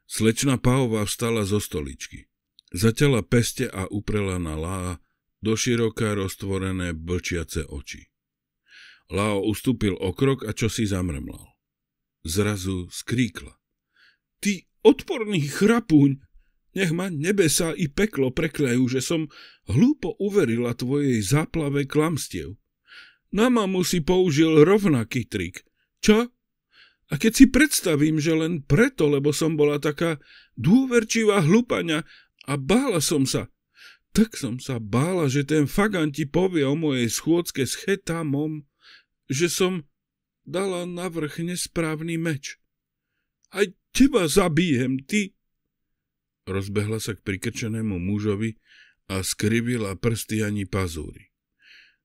Slečna Páová vstala zo stoličky. zatela peste a uprela na Láa do široka roztvorené blčiace oči. Lao ustúpil o krok a čo si zamrmlal. Zrazu skríkla. Ty odporný chrapuň! Nech ma nebesa i peklo preklajú, že som hlúpo uverila tvojej záplave klamstiev. Na mamu si použil rovnaký trik. Čo? A keď si predstavím, že len preto, lebo som bola taká dôverčivá hlupaňa a bála som sa, tak som sa bála, že ten Fagan ti povie o mojej schôdzke s Chetamom, že som dala na vrch nesprávny meč. Aj teba zabijem, ty! Rozbehla sa k prikrčenému mužovi a skrivila prsty ani pazúry.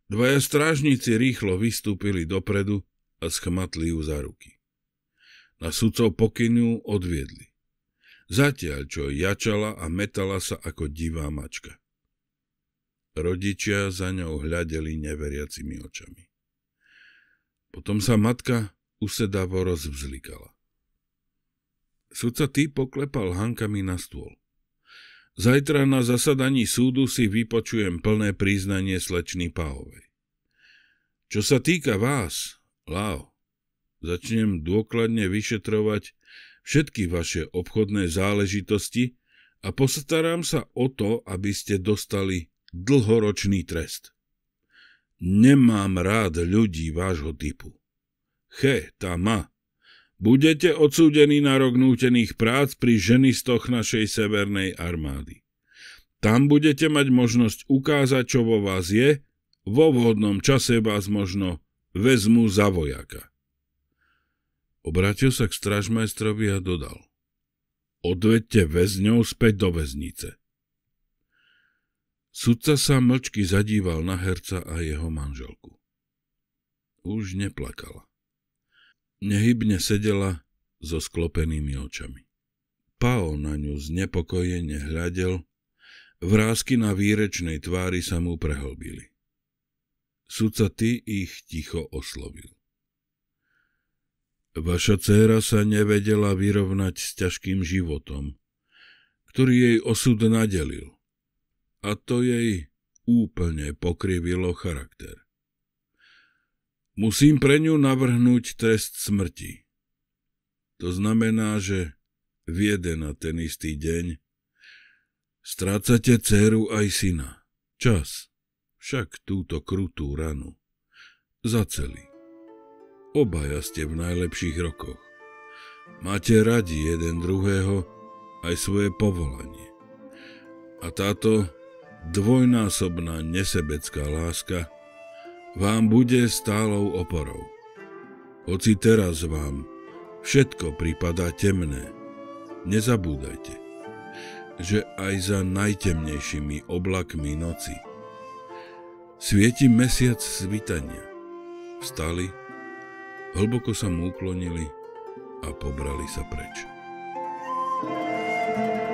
Dvaja strážnici rýchlo vystúpili dopredu a schmatli ju za ruky. Na sudcov pokynu odviedli. Zatiaľ, čo jačala a metala sa ako divá mačka. Rodičia za ňou hľadeli neveriacimi očami. Potom sa matka usedavo rozvzlikala. Sudca tý poklepal hankami na stôl. Zajtra na zasadaní súdu si vypočujem plné priznanie slečny Páhovej. Čo sa týka vás, Lao, začnem dôkladne vyšetrovať všetky vaše obchodné záležitosti a postaram sa o to, aby ste dostali dlhoročný trest. Nemám rád ľudí vášho typu. He, tá ma. Budete odsúdení na rok nútených prác pri ženistoch našej severnej armády. Tam budete mať možnosť ukázať, čo vo vás je, vo vhodnom čase vás možno vezmu za vojaka. Obrátil sa k stražmajstrovi a dodal. Odvedte väzňov späť do väznice. Sudca sa mlčky zadíval na herca a jeho manželku. Už neplakala. Nehybne sedela so sklopenými očami. Pao na ňu znepokojene hľadel, vrázky na výrečnej tvári sa mu prehlbili. Sudca ty ich ticho oslovil. Vaša dcéra sa nevedela vyrovnať s ťažkým životom, ktorý jej osud nadelil a to jej úplne pokrivilo charakter. Musím pre ňu navrhnúť trest smrti. To znamená, že v jeden a ten istý deň strácate dceru aj syna. Čas však túto krutú ranu celý. Obaja ste v najlepších rokoch. Máte radi jeden druhého aj svoje povolanie. A táto dvojnásobná nesebecká láska vám bude stálou oporou. Hoci teraz vám všetko prípada temné, nezabúdajte, že aj za najtemnejšími oblakmi noci svieti mesiac svitania. Vstali, hlboko sa mu uklonili a pobrali sa preč. thank you